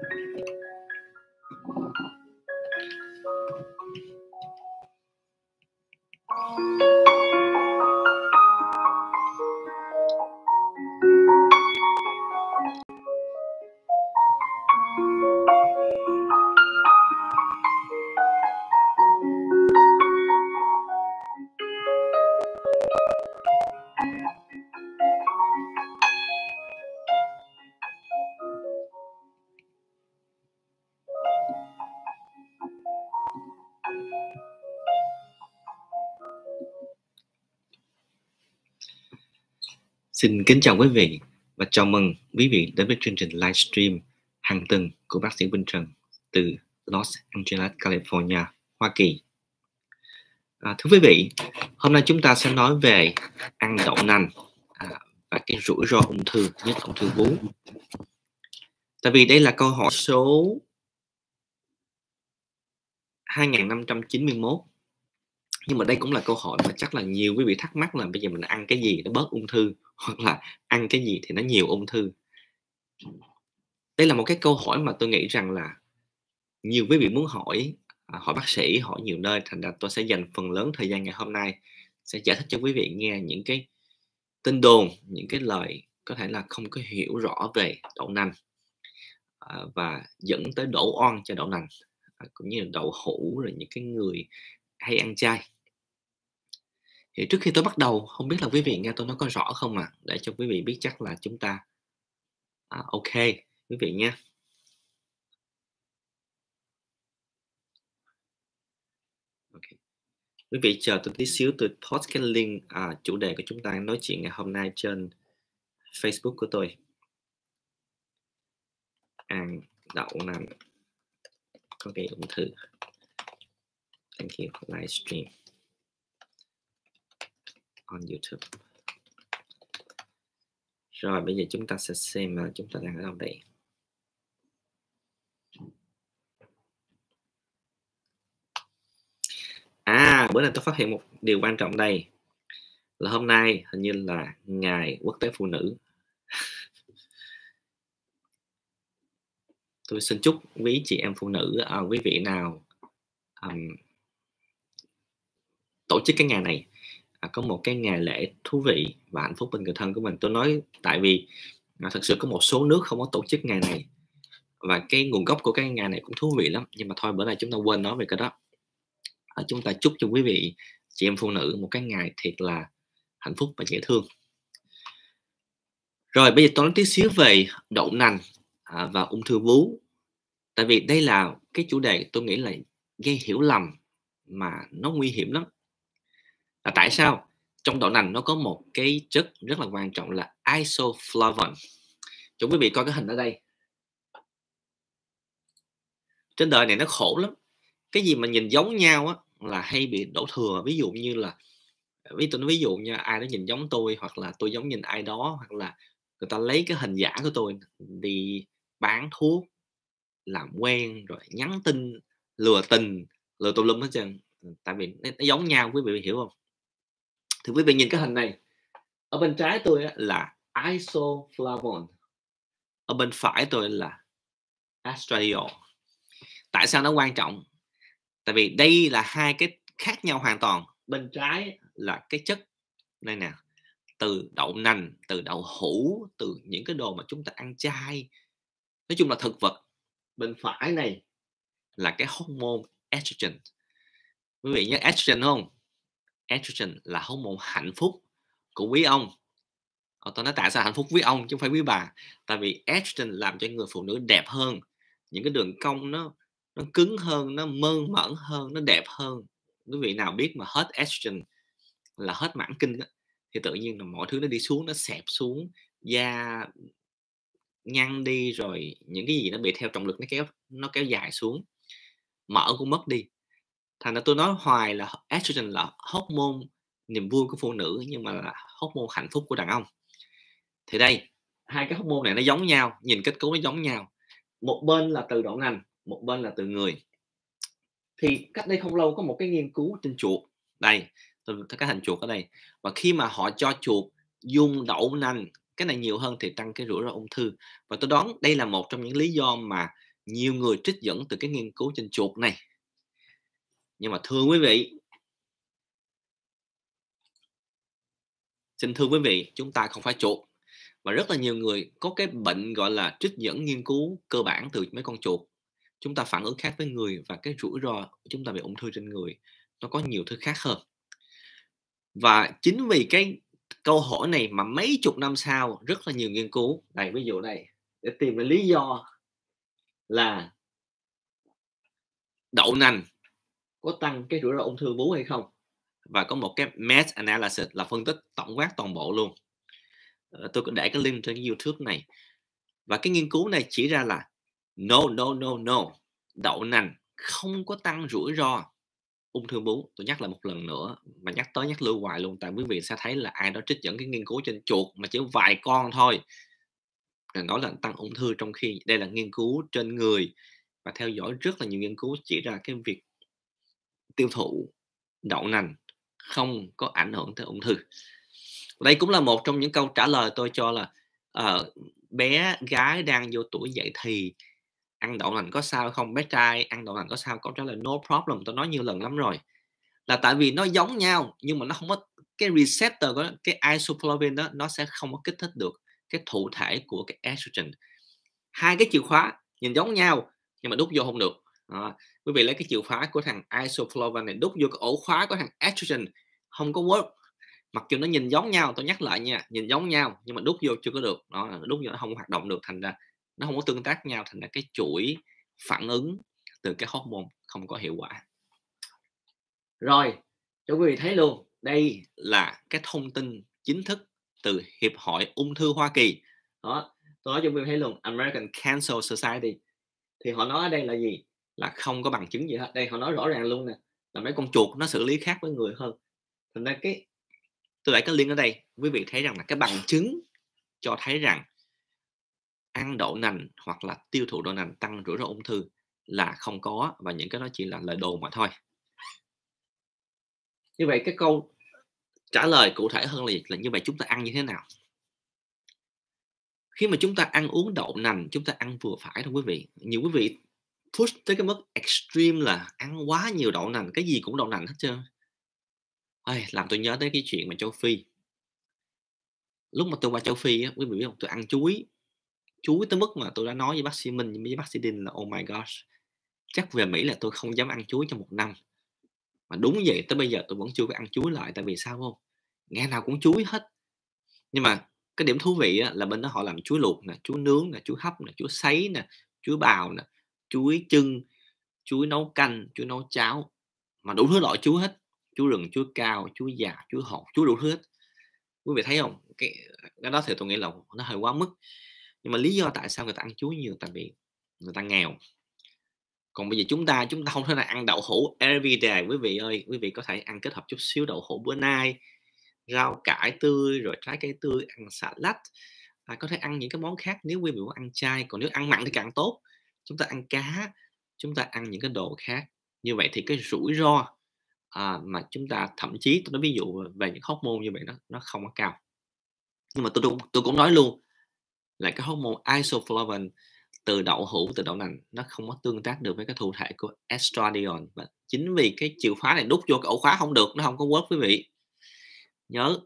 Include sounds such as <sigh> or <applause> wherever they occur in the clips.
Thank you. Xin kính chào quý vị và chào mừng quý vị đến với chương trình livestream hàng tuần của bác sĩ Bình Trần từ Los Angeles, California, Hoa Kỳ. À, thưa quý vị, hôm nay chúng ta sẽ nói về ăn đậu nành à, và cái rủi ro ung thư nhất ung thư vú. Tại vì đây là câu hỏi số 2591 nhưng mà đây cũng là câu hỏi mà chắc là nhiều quý vị thắc mắc là bây giờ mình ăn cái gì nó bớt ung thư <laughs> hoặc là ăn cái gì thì nó nhiều ung thư đây là một cái câu hỏi mà tôi nghĩ rằng là nhiều quý vị muốn hỏi à, hỏi bác sĩ hỏi nhiều nơi thành ra tôi sẽ dành phần lớn thời gian ngày hôm nay sẽ giải thích cho quý vị nghe những cái tin đồn những cái lời có thể là không có hiểu rõ về đậu nành à, và dẫn tới đổ oan cho đậu nành à, cũng như đậu hũ rồi những cái người hay ăn chay thì trước khi tôi bắt đầu không biết là quý vị nghe tôi nói có rõ không ạ à? để cho quý vị biết chắc là chúng ta à, ok quý vị nhé okay. quý vị chờ tôi tí xíu tôi post cái link à, chủ đề của chúng ta nói chuyện ngày hôm nay trên Facebook của tôi ăn đậu nành có gây ung thư thank you livestream on YouTube rồi bây giờ chúng ta sẽ xem mà chúng ta đang ở đâu đây à bữa nay tôi phát hiện một điều quan trọng đây là hôm nay hình như là ngày quốc tế phụ nữ <laughs> tôi xin chúc quý chị em phụ nữ à, quý vị nào um, tổ chức cái ngày này À, có một cái ngày lễ thú vị và hạnh phúc bên người thân của mình tôi nói tại vì à, thật sự có một số nước không có tổ chức ngày này và cái nguồn gốc của cái ngày này cũng thú vị lắm nhưng mà thôi bữa nay chúng ta quên nói về cái đó à, chúng ta chúc cho quý vị chị em phụ nữ một cái ngày thiệt là hạnh phúc và dễ thương rồi bây giờ tôi nói tí xíu về đậu nành à, và ung thư vú tại vì đây là cái chủ đề tôi nghĩ là gây hiểu lầm mà nó nguy hiểm lắm và tại sao trong đậu nành nó có một cái chất rất là quan trọng là isoflavon. chúng quý vị coi cái hình ở đây trên đời này nó khổ lắm cái gì mà nhìn giống nhau á là hay bị đổ thừa ví dụ như là ví tôi nói ví dụ như ai đó nhìn giống tôi hoặc là tôi giống nhìn ai đó hoặc là người ta lấy cái hình giả của tôi đi bán thuốc làm quen rồi nhắn tin lừa tình lừa tùm lum hết trơn tại vì nó giống nhau quý vị hiểu không thì quý vị nhìn cái hình này ở bên trái tôi là isoflavone ở bên phải tôi là estradiol tại sao nó quan trọng tại vì đây là hai cái khác nhau hoàn toàn bên trái là cái chất đây nè từ đậu nành từ đậu hũ từ những cái đồ mà chúng ta ăn chay nói chung là thực vật bên phải này là cái hormone estrogen quý vị nhớ estrogen không estrogen là hormone hạnh phúc của quý ông ờ, tôi nói tại sao hạnh phúc quý ông chứ không phải quý bà tại vì estrogen làm cho người phụ nữ đẹp hơn những cái đường cong nó nó cứng hơn nó mơn mởn hơn nó đẹp hơn quý vị nào biết mà hết estrogen là hết mãn kinh đó, thì tự nhiên là mọi thứ nó đi xuống nó xẹp xuống da nhăn đi rồi những cái gì nó bị theo trọng lực nó kéo nó kéo dài xuống mỡ cũng mất đi thành ra tôi nói hoài là estrogen là hóc môn niềm vui của phụ nữ nhưng mà là hóc môn hạnh phúc của đàn ông thì đây hai cái hóc môn này nó giống nhau nhìn kết cấu nó giống nhau một bên là từ đậu nành một bên là từ người thì cách đây không lâu có một cái nghiên cứu trên chuột đây tôi thấy cái hình chuột ở đây và khi mà họ cho chuột dùng đậu nành cái này nhiều hơn thì tăng cái rủi ro ung thư và tôi đoán đây là một trong những lý do mà nhiều người trích dẫn từ cái nghiên cứu trên chuột này nhưng mà thưa quý vị xin thưa quý vị chúng ta không phải chuột và rất là nhiều người có cái bệnh gọi là trích dẫn nghiên cứu cơ bản từ mấy con chuột chúng ta phản ứng khác với người và cái rủi ro của chúng ta bị ung thư trên người nó có nhiều thứ khác hơn và chính vì cái câu hỏi này mà mấy chục năm sau rất là nhiều nghiên cứu này ví dụ này để tìm ra lý do là đậu nành có tăng cái rủi ro ung thư vú hay không và có một cái meta analysis là phân tích tổng quát toàn bộ luôn ờ, tôi có để cái link trên YouTube này và cái nghiên cứu này chỉ ra là no no no no đậu nành không có tăng rủi ro ung thư vú tôi nhắc lại một lần nữa mà nhắc tới nhắc lưu hoài luôn tại quý vị sẽ thấy là ai đó trích dẫn cái nghiên cứu trên chuột mà chỉ vài con thôi là nói là tăng ung thư trong khi đây là nghiên cứu trên người và theo dõi rất là nhiều nghiên cứu chỉ ra cái việc tiêu thụ đậu nành không có ảnh hưởng tới ung thư đây cũng là một trong những câu trả lời tôi cho là uh, bé gái đang vô tuổi dậy thì ăn đậu nành có sao không bé trai ăn đậu nành có sao câu trả lời no problem tôi nói nhiều lần lắm rồi là tại vì nó giống nhau nhưng mà nó không có cái receptor của cái isoflavin đó nó sẽ không có kích thích được cái thụ thể của cái estrogen hai cái chìa khóa nhìn giống nhau nhưng mà đút vô không được à, quý vị lấy cái chìa khóa của thằng isoflavoin này đúc vô cái ổ khóa của thằng estrogen không có work mặc dù nó nhìn giống nhau tôi nhắc lại nha nhìn giống nhau nhưng mà đúc vô chưa có được nó đúc vô nó không hoạt động được thành ra nó không có tương tác nhau thành ra cái chuỗi phản ứng từ cái hormone không có hiệu quả rồi cho quý vị thấy luôn đây là cái thông tin chính thức từ hiệp hội ung thư hoa kỳ đó tôi nói cho quý vị thấy luôn American Cancer Society thì họ nói ở đây là gì là không có bằng chứng gì hết đây họ nói rõ ràng luôn nè là mấy con chuột nó xử lý khác với người hơn thành ra cái tôi để cái liên ở đây quý vị thấy rằng là cái bằng chứng cho thấy rằng ăn đậu nành hoặc là tiêu thụ đậu nành tăng rủi ro ung thư là không có và những cái đó chỉ là lời đồn mà thôi như vậy cái câu trả lời cụ thể hơn là, là như vậy chúng ta ăn như thế nào khi mà chúng ta ăn uống đậu nành chúng ta ăn vừa phải thôi quý vị nhiều quý vị push tới cái mức extreme là ăn quá nhiều đậu nành cái gì cũng đậu nành hết trơn Ôi, làm tôi nhớ tới cái chuyện mà châu phi lúc mà tôi qua châu phi á quý vị biết không tôi ăn chuối chuối tới mức mà tôi đã nói với bác sĩ minh với bác sĩ đinh là oh my gosh chắc về mỹ là tôi không dám ăn chuối trong một năm mà đúng vậy tới bây giờ tôi vẫn chưa có ăn chuối lại tại vì sao không nghe nào cũng chuối hết nhưng mà cái điểm thú vị á, là bên đó họ làm chuối luộc nè chuối nướng nè chuối hấp nè chuối sấy nè chuối bào nè chuối chưng chuối nấu canh chuối nấu cháo mà đủ thứ loại chuối hết chuối rừng chuối cao chuối già chuối hột chuối đủ thứ hết quý vị thấy không cái cái đó thì tôi nghĩ là nó hơi quá mức nhưng mà lý do tại sao người ta ăn chuối nhiều tại vì người ta nghèo còn bây giờ chúng ta chúng ta không thể là ăn đậu hũ every day, quý vị ơi quý vị có thể ăn kết hợp chút xíu đậu hũ bữa nay rau cải tươi rồi trái cây tươi ăn xà lách à, có thể ăn những cái món khác nếu quý vị muốn ăn chay còn nếu ăn mặn thì càng tốt chúng ta ăn cá chúng ta ăn những cái đồ khác như vậy thì cái rủi ro à, mà chúng ta thậm chí tôi nói ví dụ về những hóc môn như vậy nó nó không có cao nhưng mà tôi cũng tôi cũng nói luôn là cái hóc môn isoflavone từ đậu hũ từ đậu nành nó không có tương tác được với cái thụ thể của estradiol và chính vì cái chìa khóa này đút vô cái ổ khóa không được nó không có work quý vị nhớ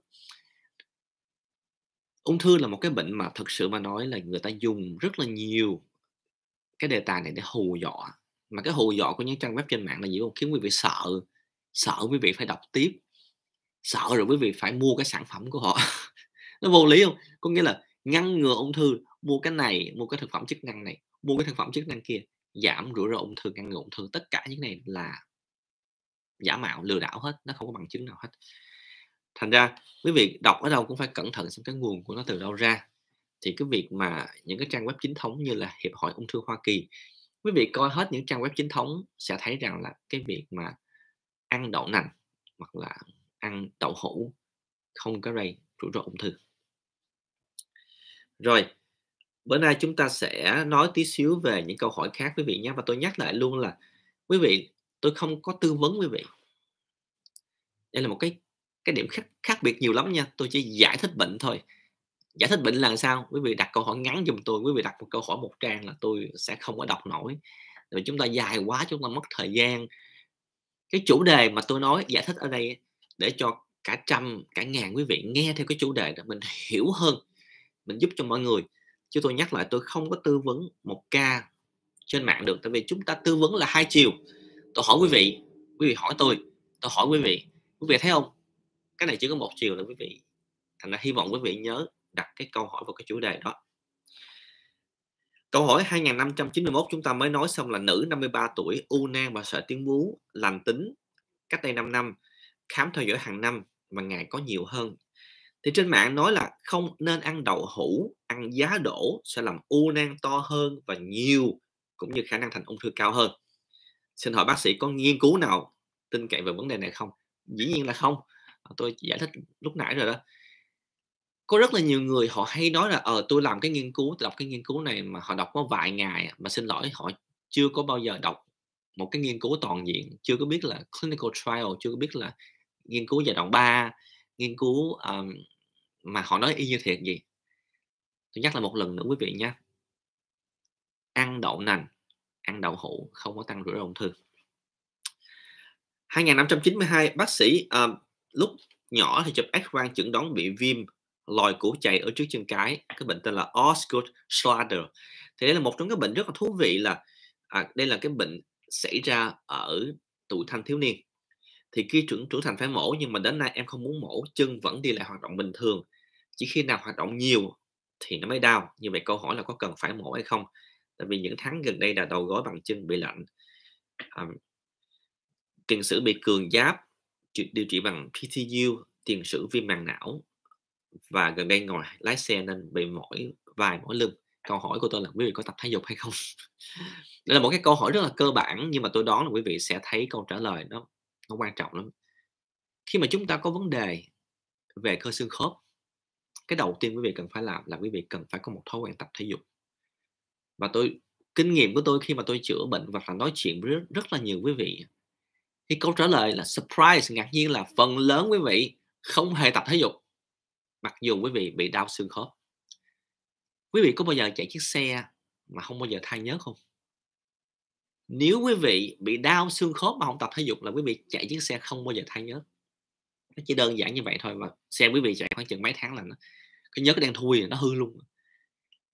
ung thư là một cái bệnh mà thực sự mà nói là người ta dùng rất là nhiều cái đề tài này để hù dọa mà cái hù dọa của những trang web trên mạng là gì không khiến quý vị sợ sợ quý vị phải đọc tiếp sợ rồi quý vị phải mua cái sản phẩm của họ <laughs> nó vô lý không có nghĩa là ngăn ngừa ung thư mua cái này mua cái thực phẩm chức năng này mua cái thực phẩm chức năng kia giảm rủi ro ung thư ngăn ngừa ung thư tất cả những này là giả mạo lừa đảo hết nó không có bằng chứng nào hết thành ra quý vị đọc ở đâu cũng phải cẩn thận xem cái nguồn của nó từ đâu ra thì cái việc mà những cái trang web chính thống như là hiệp hội ung thư Hoa Kỳ quý vị coi hết những trang web chính thống sẽ thấy rằng là cái việc mà ăn đậu nành hoặc là ăn đậu hũ không có gây rủi ro ung thư rồi bữa nay chúng ta sẽ nói tí xíu về những câu hỏi khác quý vị nhé và tôi nhắc lại luôn là quý vị tôi không có tư vấn quý vị đây là một cái cái điểm khác khác biệt nhiều lắm nha tôi chỉ giải thích bệnh thôi giải thích bệnh là sao quý vị đặt câu hỏi ngắn giùm tôi quý vị đặt một câu hỏi một trang là tôi sẽ không có đọc nổi rồi chúng ta dài quá chúng ta mất thời gian cái chủ đề mà tôi nói giải thích ở đây để cho cả trăm cả ngàn quý vị nghe theo cái chủ đề đó mình hiểu hơn mình giúp cho mọi người chứ tôi nhắc lại tôi không có tư vấn một ca trên mạng được tại vì chúng ta tư vấn là hai chiều tôi hỏi quý vị quý vị hỏi tôi tôi hỏi quý vị quý vị thấy không cái này chỉ có một chiều là quý vị thành ra hy vọng quý vị nhớ đặt cái câu hỏi vào cái chủ đề đó Câu hỏi 2591 chúng ta mới nói xong là nữ 53 tuổi, u nang và sợi tiếng vú, lành tính, cách đây 5 năm, khám theo dõi hàng năm và ngày có nhiều hơn. Thì trên mạng nói là không nên ăn đậu hũ, ăn giá đổ sẽ làm u nang to hơn và nhiều cũng như khả năng thành ung thư cao hơn. Xin hỏi bác sĩ có nghiên cứu nào tin cậy về vấn đề này không? Dĩ nhiên là không. Tôi giải thích lúc nãy rồi đó có rất là nhiều người họ hay nói là ờ tôi làm cái nghiên cứu đọc cái nghiên cứu này mà họ đọc có vài ngày à, mà xin lỗi họ chưa có bao giờ đọc một cái nghiên cứu toàn diện chưa có biết là clinical trial chưa có biết là nghiên cứu giai đoạn 3 nghiên cứu um, mà họ nói y như thiệt gì tôi nhắc lại một lần nữa quý vị nhé ăn đậu nành ăn đậu hũ không có tăng rủi ro ung thư 2592 bác sĩ uh, lúc nhỏ thì chụp X quang chẩn đoán bị viêm loài củ chày ở trước chân cái cái bệnh tên là Osgood Schlader thì đây là một trong các bệnh rất là thú vị là à, đây là cái bệnh xảy ra ở tuổi thanh thiếu niên thì khi trưởng trưởng thành phải mổ nhưng mà đến nay em không muốn mổ chân vẫn đi lại hoạt động bình thường chỉ khi nào hoạt động nhiều thì nó mới đau như vậy câu hỏi là có cần phải mổ hay không tại vì những tháng gần đây là đầu gối bằng chân bị lạnh à, tiền sử bị cường giáp điều trị bằng PTU tiền sử viêm màng não và gần đây ngồi lái xe nên bị mỏi vai mỏi lưng câu hỏi của tôi là quý vị có tập thể dục hay không <laughs> đây là một cái câu hỏi rất là cơ bản nhưng mà tôi đoán là quý vị sẽ thấy câu trả lời nó nó quan trọng lắm khi mà chúng ta có vấn đề về cơ xương khớp cái đầu tiên quý vị cần phải làm là quý vị cần phải có một thói quen tập thể dục và tôi kinh nghiệm của tôi khi mà tôi chữa bệnh và phải nói chuyện với rất, rất là nhiều quý vị thì câu trả lời là surprise ngạc nhiên là phần lớn quý vị không hề tập thể dục mặc dù quý vị bị đau xương khớp quý vị có bao giờ chạy chiếc xe mà không bao giờ thay nhớt không nếu quý vị bị đau xương khớp mà không tập thể dục là quý vị chạy chiếc xe không bao giờ thay nhớt nó chỉ đơn giản như vậy thôi mà xe quý vị chạy khoảng chừng mấy tháng là nó cái nhớt đang thui nó hư luôn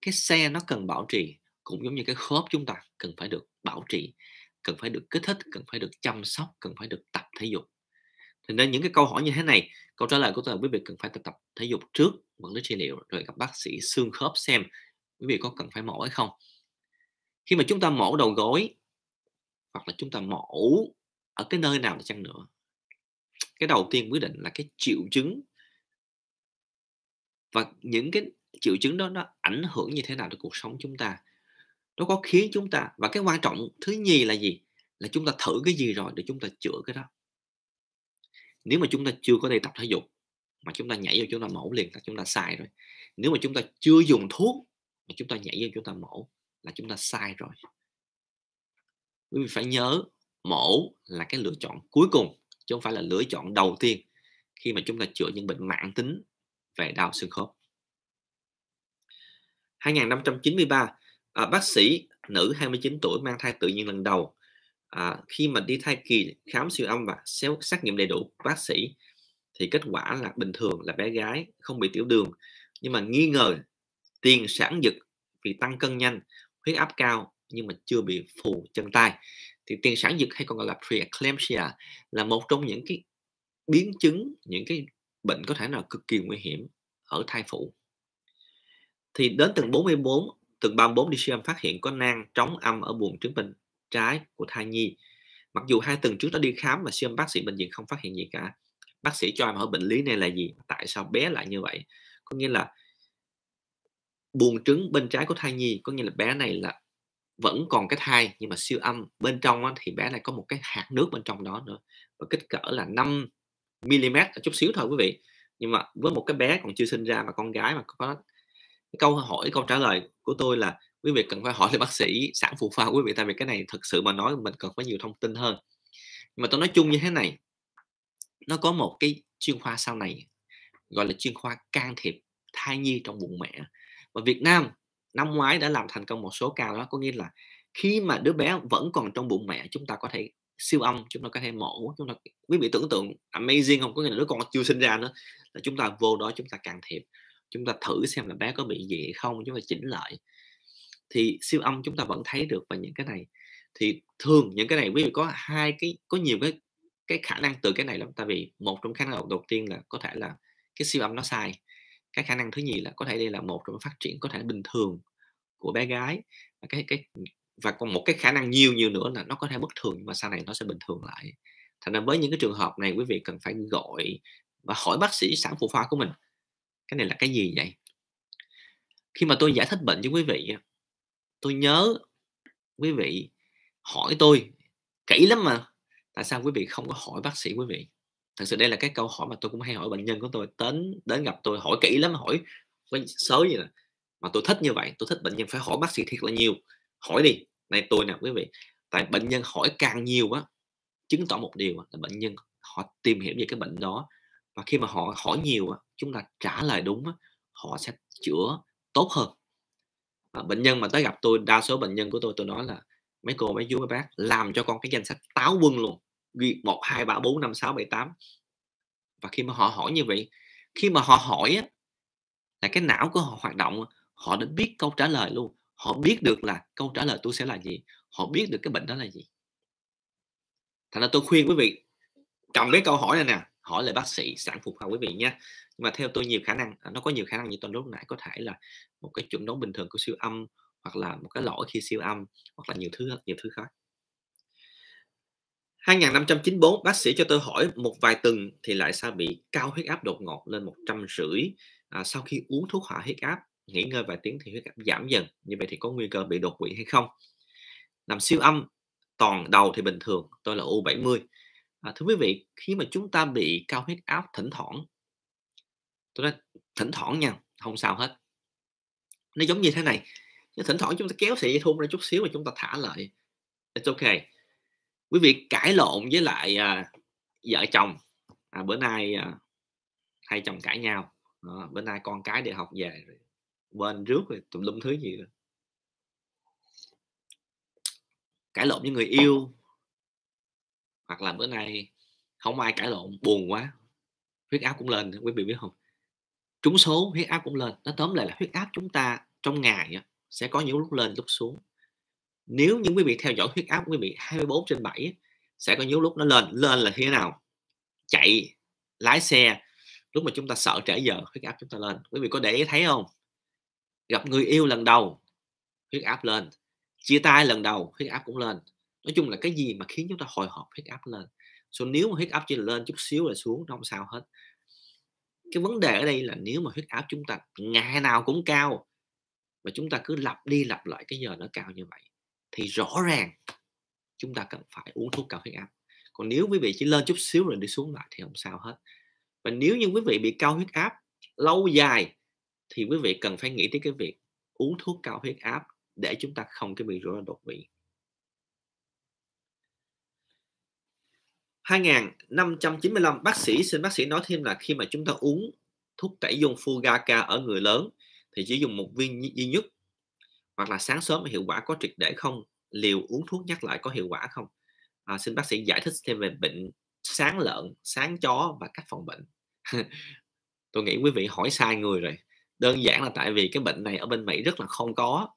cái xe nó cần bảo trì cũng giống như cái khớp chúng ta cần phải được bảo trì cần phải được kích thích cần phải được chăm sóc cần phải được tập thể dục thành nên những cái câu hỏi như thế này câu trả lời của tôi là quý vị cần phải tập tập thể dục trước vẫn lý trị liệu rồi gặp bác sĩ xương khớp xem quý vị có cần phải mổ hay không khi mà chúng ta mổ đầu gối hoặc là chúng ta mổ ở cái nơi nào chăng nữa cái đầu tiên quyết định là cái triệu chứng và những cái triệu chứng đó nó ảnh hưởng như thế nào đến cuộc sống chúng ta nó có khiến chúng ta và cái quan trọng thứ nhì là gì là chúng ta thử cái gì rồi để chúng ta chữa cái đó nếu mà chúng ta chưa có đi tập thể dục mà chúng ta nhảy vô chúng ta mổ liền là chúng ta sai rồi nếu mà chúng ta chưa dùng thuốc mà chúng ta nhảy vô chúng ta mổ là chúng ta sai rồi quý vị phải nhớ mổ là cái lựa chọn cuối cùng chứ không phải là lựa chọn đầu tiên khi mà chúng ta chữa những bệnh mãn tính về đau xương khớp 2593 à, bác sĩ nữ 29 tuổi mang thai tự nhiên lần đầu à, khi mà đi thai kỳ khám siêu âm và xét nghiệm đầy đủ bác sĩ thì kết quả là bình thường là bé gái không bị tiểu đường nhưng mà nghi ngờ tiền sản giật vì tăng cân nhanh huyết áp cao nhưng mà chưa bị phù chân tay thì tiền sản giật hay còn gọi là preeclampsia là một trong những cái biến chứng những cái bệnh có thể là cực kỳ nguy hiểm ở thai phụ thì đến tuần 44 tuần 34 đi siêu âm phát hiện có nang trống âm ở buồng trứng bên trái của thai nhi mặc dù hai tuần trước nó đi khám và siêu âm bác sĩ bệnh viện không phát hiện gì cả bác sĩ cho em hỏi bệnh lý này là gì tại sao bé lại như vậy có nghĩa là buồng trứng bên trái của thai nhi có nghĩa là bé này là vẫn còn cái thai nhưng mà siêu âm bên trong đó, thì bé này có một cái hạt nước bên trong đó nữa và kích cỡ là 5 mm à, chút xíu thôi quý vị nhưng mà với một cái bé còn chưa sinh ra mà con gái mà có câu hỏi câu trả lời của tôi là quý vị cần phải hỏi lại bác sĩ sản phụ khoa quý vị tại vì cái này thật sự mà nói mình cần phải nhiều thông tin hơn nhưng mà tôi nói chung như thế này nó có một cái chuyên khoa sau này gọi là chuyên khoa can thiệp thai nhi trong bụng mẹ và Việt Nam năm ngoái đã làm thành công một số ca đó có nghĩa là khi mà đứa bé vẫn còn trong bụng mẹ chúng ta có thể siêu âm chúng ta có thể mổ chúng ta quý vị tưởng tượng amazing không có nghĩa là đứa con chưa sinh ra nữa là chúng ta vô đó chúng ta can thiệp chúng ta thử xem là bé có bị gì không chúng ta chỉnh lại thì siêu âm chúng ta vẫn thấy được và những cái này thì thường những cái này quý vị có hai cái có nhiều cái cái khả năng từ cái này lắm tại vì một trong khả năng đầu tiên là có thể là cái siêu âm nó sai cái khả năng thứ nhì là có thể đây là một trong phát triển có thể bình thường của bé gái cái cái và còn một cái khả năng nhiều nhiều nữa là nó có thể bất thường nhưng mà sau này nó sẽ bình thường lại thành ra với những cái trường hợp này quý vị cần phải gọi và hỏi bác sĩ sản phụ khoa của mình cái này là cái gì vậy khi mà tôi giải thích bệnh cho quý vị tôi nhớ quý vị hỏi tôi kỹ lắm mà tại sao quý vị không có hỏi bác sĩ quý vị thật sự đây là cái câu hỏi mà tôi cũng hay hỏi bệnh nhân của tôi đến đến gặp tôi hỏi kỹ lắm hỏi sớ gì nè mà tôi thích như vậy tôi thích bệnh nhân phải hỏi bác sĩ thiệt là nhiều hỏi đi này tôi nè quý vị tại bệnh nhân hỏi càng nhiều á chứng tỏ một điều là bệnh nhân họ tìm hiểu về cái bệnh đó và khi mà họ hỏi nhiều chúng ta trả lời đúng họ sẽ chữa tốt hơn Ờ, bệnh nhân mà tới gặp tôi đa số bệnh nhân của tôi tôi nói là mấy cô mấy chú mấy bác làm cho con cái danh sách táo quân luôn ghi một hai ba bốn năm sáu bảy tám và khi mà họ hỏi như vậy khi mà họ hỏi á, là cái não của họ hoạt động họ đã biết câu trả lời luôn họ biết được là câu trả lời tôi sẽ là gì họ biết được cái bệnh đó là gì thành ra tôi khuyên quý vị cầm cái câu hỏi này nè hỏi lại bác sĩ sản phụ khoa quý vị nhé nhưng mà theo tôi nhiều khả năng à, nó có nhiều khả năng như tôi lúc nãy có thể là một cái chuẩn đoán bình thường của siêu âm hoặc là một cái lỗi khi siêu âm hoặc là nhiều thứ nhiều thứ khác 2594 bác sĩ cho tôi hỏi một vài tuần thì lại sao bị cao huyết áp đột ngột lên 150 à, sau khi uống thuốc hạ huyết áp nghỉ ngơi vài tiếng thì huyết áp giảm dần như vậy thì có nguy cơ bị đột quỵ hay không làm siêu âm toàn đầu thì bình thường tôi là U70 à, thưa quý vị khi mà chúng ta bị cao huyết áp thỉnh thoảng tôi nói thỉnh thoảng nha không sao hết nó giống như thế này thỉnh thoảng chúng ta kéo sợi dây thun ra chút xíu và chúng ta thả lại it's ok quý vị cãi lộn với lại à, vợ chồng à, bữa nay à, hai chồng cãi nhau à, bữa nay con cái đi học về rồi quên rước rồi tùm lum thứ gì rồi cãi lộn với người yêu hoặc là bữa nay không ai cãi lộn buồn quá huyết áp cũng lên quý vị biết không trúng số huyết áp cũng lên nó tóm lại là huyết áp chúng ta trong ngày sẽ có những lúc lên lúc xuống nếu những quý vị theo dõi huyết áp quý vị 24 trên 7 sẽ có những lúc nó lên lên là thế nào chạy lái xe lúc mà chúng ta sợ trễ giờ huyết áp chúng ta lên quý vị có để ý thấy không gặp người yêu lần đầu huyết áp lên chia tay lần đầu huyết áp cũng lên nói chung là cái gì mà khiến chúng ta hồi hộp huyết áp lên so nếu mà huyết áp chỉ là lên chút xíu là xuống nó không sao hết cái vấn đề ở đây là nếu mà huyết áp chúng ta ngày nào cũng cao và chúng ta cứ lặp đi lặp lại cái giờ nó cao như vậy thì rõ ràng chúng ta cần phải uống thuốc cao huyết áp còn nếu quý vị chỉ lên chút xíu rồi đi xuống lại thì không sao hết và nếu như quý vị bị cao huyết áp lâu dài thì quý vị cần phải nghĩ tới cái việc uống thuốc cao huyết áp để chúng ta không cái bị rối loạn đột quỵ 2595 bác sĩ xin bác sĩ nói thêm là khi mà chúng ta uống thuốc tẩy dung Fugaka ở người lớn thì chỉ dùng một viên duy nhất hoặc là sáng sớm hiệu quả có triệt để không liều uống thuốc nhắc lại có hiệu quả không à, xin bác sĩ giải thích thêm về bệnh sáng lợn sáng chó và cách phòng bệnh <laughs> tôi nghĩ quý vị hỏi sai người rồi đơn giản là tại vì cái bệnh này ở bên Mỹ rất là không có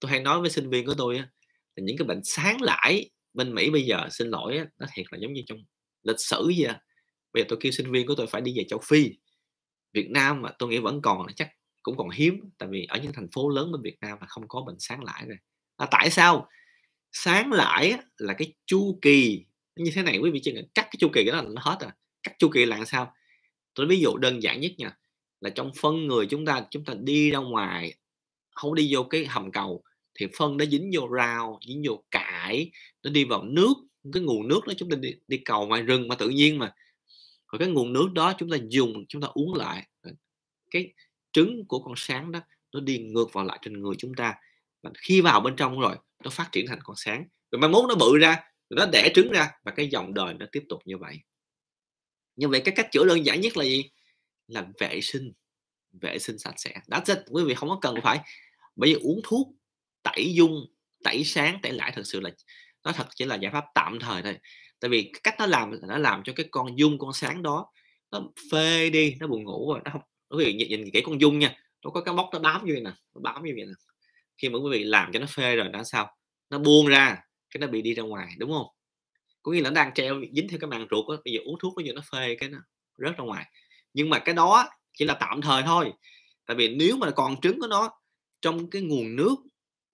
tôi hay nói với sinh viên của tôi là những cái bệnh sáng lãi bên Mỹ bây giờ xin lỗi nó thiệt là giống như trong lịch sử gì à bây giờ tôi kêu sinh viên của tôi phải đi về châu phi việt nam mà tôi nghĩ vẫn còn chắc cũng còn hiếm tại vì ở những thành phố lớn bên việt nam là không có bệnh sáng lãi rồi à, tại sao sáng lãi là cái chu kỳ như thế này quý vị chưa cắt cái chu kỳ đó là nó hết rồi cắt chu kỳ là sao tôi ví dụ đơn giản nhất nha là trong phân người chúng ta chúng ta đi ra ngoài không đi vô cái hầm cầu thì phân nó dính vô rau dính vô cải nó đi vào nước cái nguồn nước đó chúng ta đi, đi cầu ngoài rừng mà tự nhiên mà rồi cái nguồn nước đó chúng ta dùng chúng ta uống lại cái trứng của con sáng đó nó đi ngược vào lại trên người chúng ta và khi vào bên trong rồi nó phát triển thành con sáng rồi mai mốt nó bự ra rồi nó đẻ trứng ra và cái dòng đời nó tiếp tục như vậy như vậy cái cách chữa đơn giản nhất là gì là vệ sinh vệ sinh sạch sẽ đã it quý vị không có cần phải bởi vì uống thuốc tẩy dung tẩy sáng tẩy lại thật sự là nó thật chỉ là giải pháp tạm thời thôi tại vì cách nó làm nó làm cho cái con dung con sáng đó nó phê đi nó buồn ngủ rồi nó không quý vị nhìn, nhìn kỹ con dung nha nó có cái móc nó bám như vậy nè nó bám như vậy nè khi mà quý vị làm cho nó phê rồi nó sao nó buông ra cái nó bị đi ra ngoài đúng không có nghĩa là nó đang treo dính theo cái màng ruột đó. bây giờ uống thuốc bây giờ nó phê cái nó rớt ra ngoài nhưng mà cái đó chỉ là tạm thời thôi tại vì nếu mà còn trứng của nó trong cái nguồn nước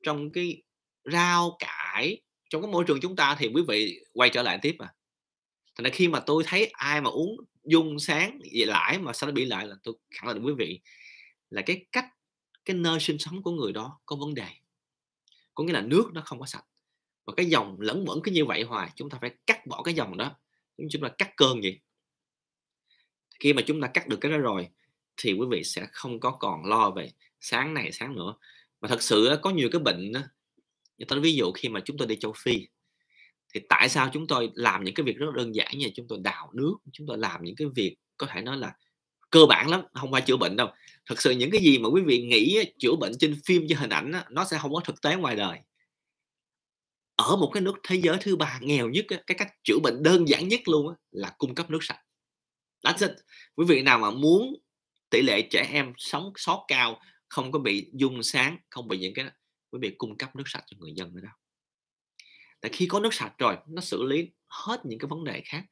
trong cái rau cải trong cái môi trường chúng ta thì quý vị quay trở lại tiếp à thành ra khi mà tôi thấy ai mà uống dung sáng về lãi mà sao nó bị lại là tôi khẳng định quý vị là cái cách cái nơi sinh sống của người đó có vấn đề có nghĩa là nước nó không có sạch và cái dòng lẫn vẫn cứ như vậy hoài chúng ta phải cắt bỏ cái dòng đó chúng ta cắt cơn gì khi mà chúng ta cắt được cái đó rồi thì quý vị sẽ không có còn lo về sáng này sáng nữa mà thật sự có nhiều cái bệnh như tôi ví dụ khi mà chúng tôi đi châu phi thì tại sao chúng tôi làm những cái việc rất đơn giản như chúng tôi đào nước chúng tôi làm những cái việc có thể nói là cơ bản lắm không phải chữa bệnh đâu thực sự những cái gì mà quý vị nghĩ chữa bệnh trên phim trên hình ảnh nó sẽ không có thực tế ngoài đời ở một cái nước thế giới thứ ba nghèo nhất cái cách chữa bệnh đơn giản nhất luôn là cung cấp nước sạch That's it. quý vị nào mà muốn tỷ lệ trẻ em sống sót cao không có bị dung sáng không bị những cái quý vị cung cấp nước sạch cho người dân nữa đâu? tại khi có nước sạch rồi nó xử lý hết những cái vấn đề khác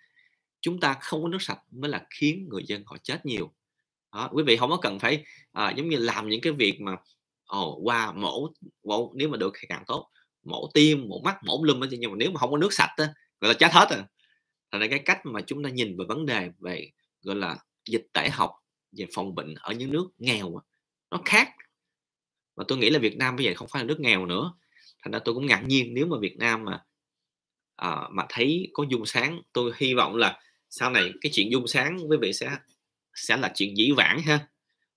chúng ta không có nước sạch mới là khiến người dân họ chết nhiều đó, quý vị không có cần phải à, giống như làm những cái việc mà ồ ờ, oh, qua wow, mổ, mổ nếu mà được thì càng tốt mổ tim mổ mắt mổ lum nhưng mà nếu mà không có nước sạch người ta chết hết rồi à. thành ra cái cách mà chúng ta nhìn về vấn đề về gọi là dịch tễ học về phòng bệnh ở những nước nghèo nó khác và tôi nghĩ là Việt Nam bây giờ không phải là nước nghèo nữa thành ra tôi cũng ngạc nhiên nếu mà Việt Nam mà à, mà thấy có dung sáng tôi hy vọng là sau này cái chuyện dung sáng quý vị sẽ sẽ là chuyện dĩ vãng ha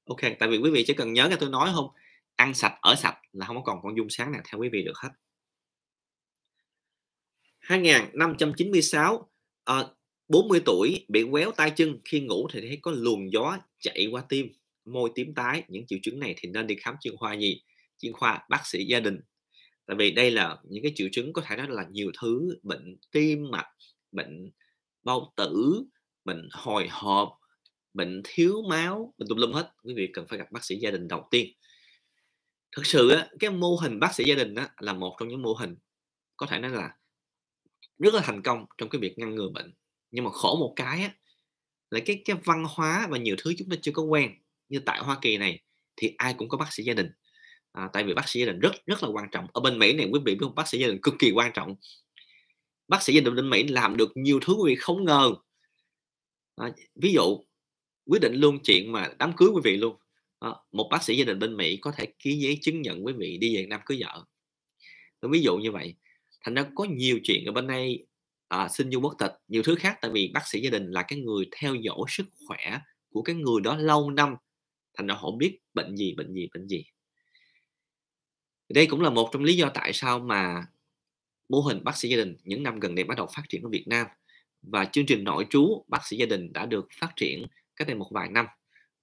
ok tại vì quý vị chỉ cần nhớ cái tôi nói không ăn sạch ở sạch là không có còn con dung sáng nào theo quý vị được hết 2596 à, 40 tuổi bị quéo tay chân khi ngủ thì thấy có luồng gió chạy qua tim môi tím tái những triệu chứng này thì nên đi khám chuyên khoa gì chuyên khoa bác sĩ gia đình tại vì đây là những cái triệu chứng có thể nói là nhiều thứ bệnh tim mạch bệnh bao tử bệnh hồi hộp bệnh thiếu máu bệnh tùm lum hết quý vị cần phải gặp bác sĩ gia đình đầu tiên thực sự cái mô hình bác sĩ gia đình là một trong những mô hình có thể nói là rất là thành công trong cái việc ngăn ngừa bệnh nhưng mà khổ một cái là cái cái văn hóa và nhiều thứ chúng ta chưa có quen như tại Hoa Kỳ này thì ai cũng có bác sĩ gia đình à, tại vì bác sĩ gia đình rất rất là quan trọng ở bên Mỹ này quý vị biết không bác sĩ gia đình cực kỳ quan trọng bác sĩ gia đình bên Mỹ làm được nhiều thứ quý vị không ngờ à, ví dụ quyết định luôn chuyện mà đám cưới quý vị luôn à, một bác sĩ gia đình bên Mỹ có thể ký giấy chứng nhận quý vị đi về Nam cưới vợ Tôi ví dụ như vậy thành ra có nhiều chuyện ở bên đây à, xin du quốc tịch nhiều thứ khác tại vì bác sĩ gia đình là cái người theo dõi sức khỏe của cái người đó lâu năm thành ra họ biết bệnh gì bệnh gì bệnh gì đây cũng là một trong lý do tại sao mà mô hình bác sĩ gia đình những năm gần đây bắt đầu phát triển ở Việt Nam và chương trình nội trú bác sĩ gia đình đã được phát triển cách đây một vài năm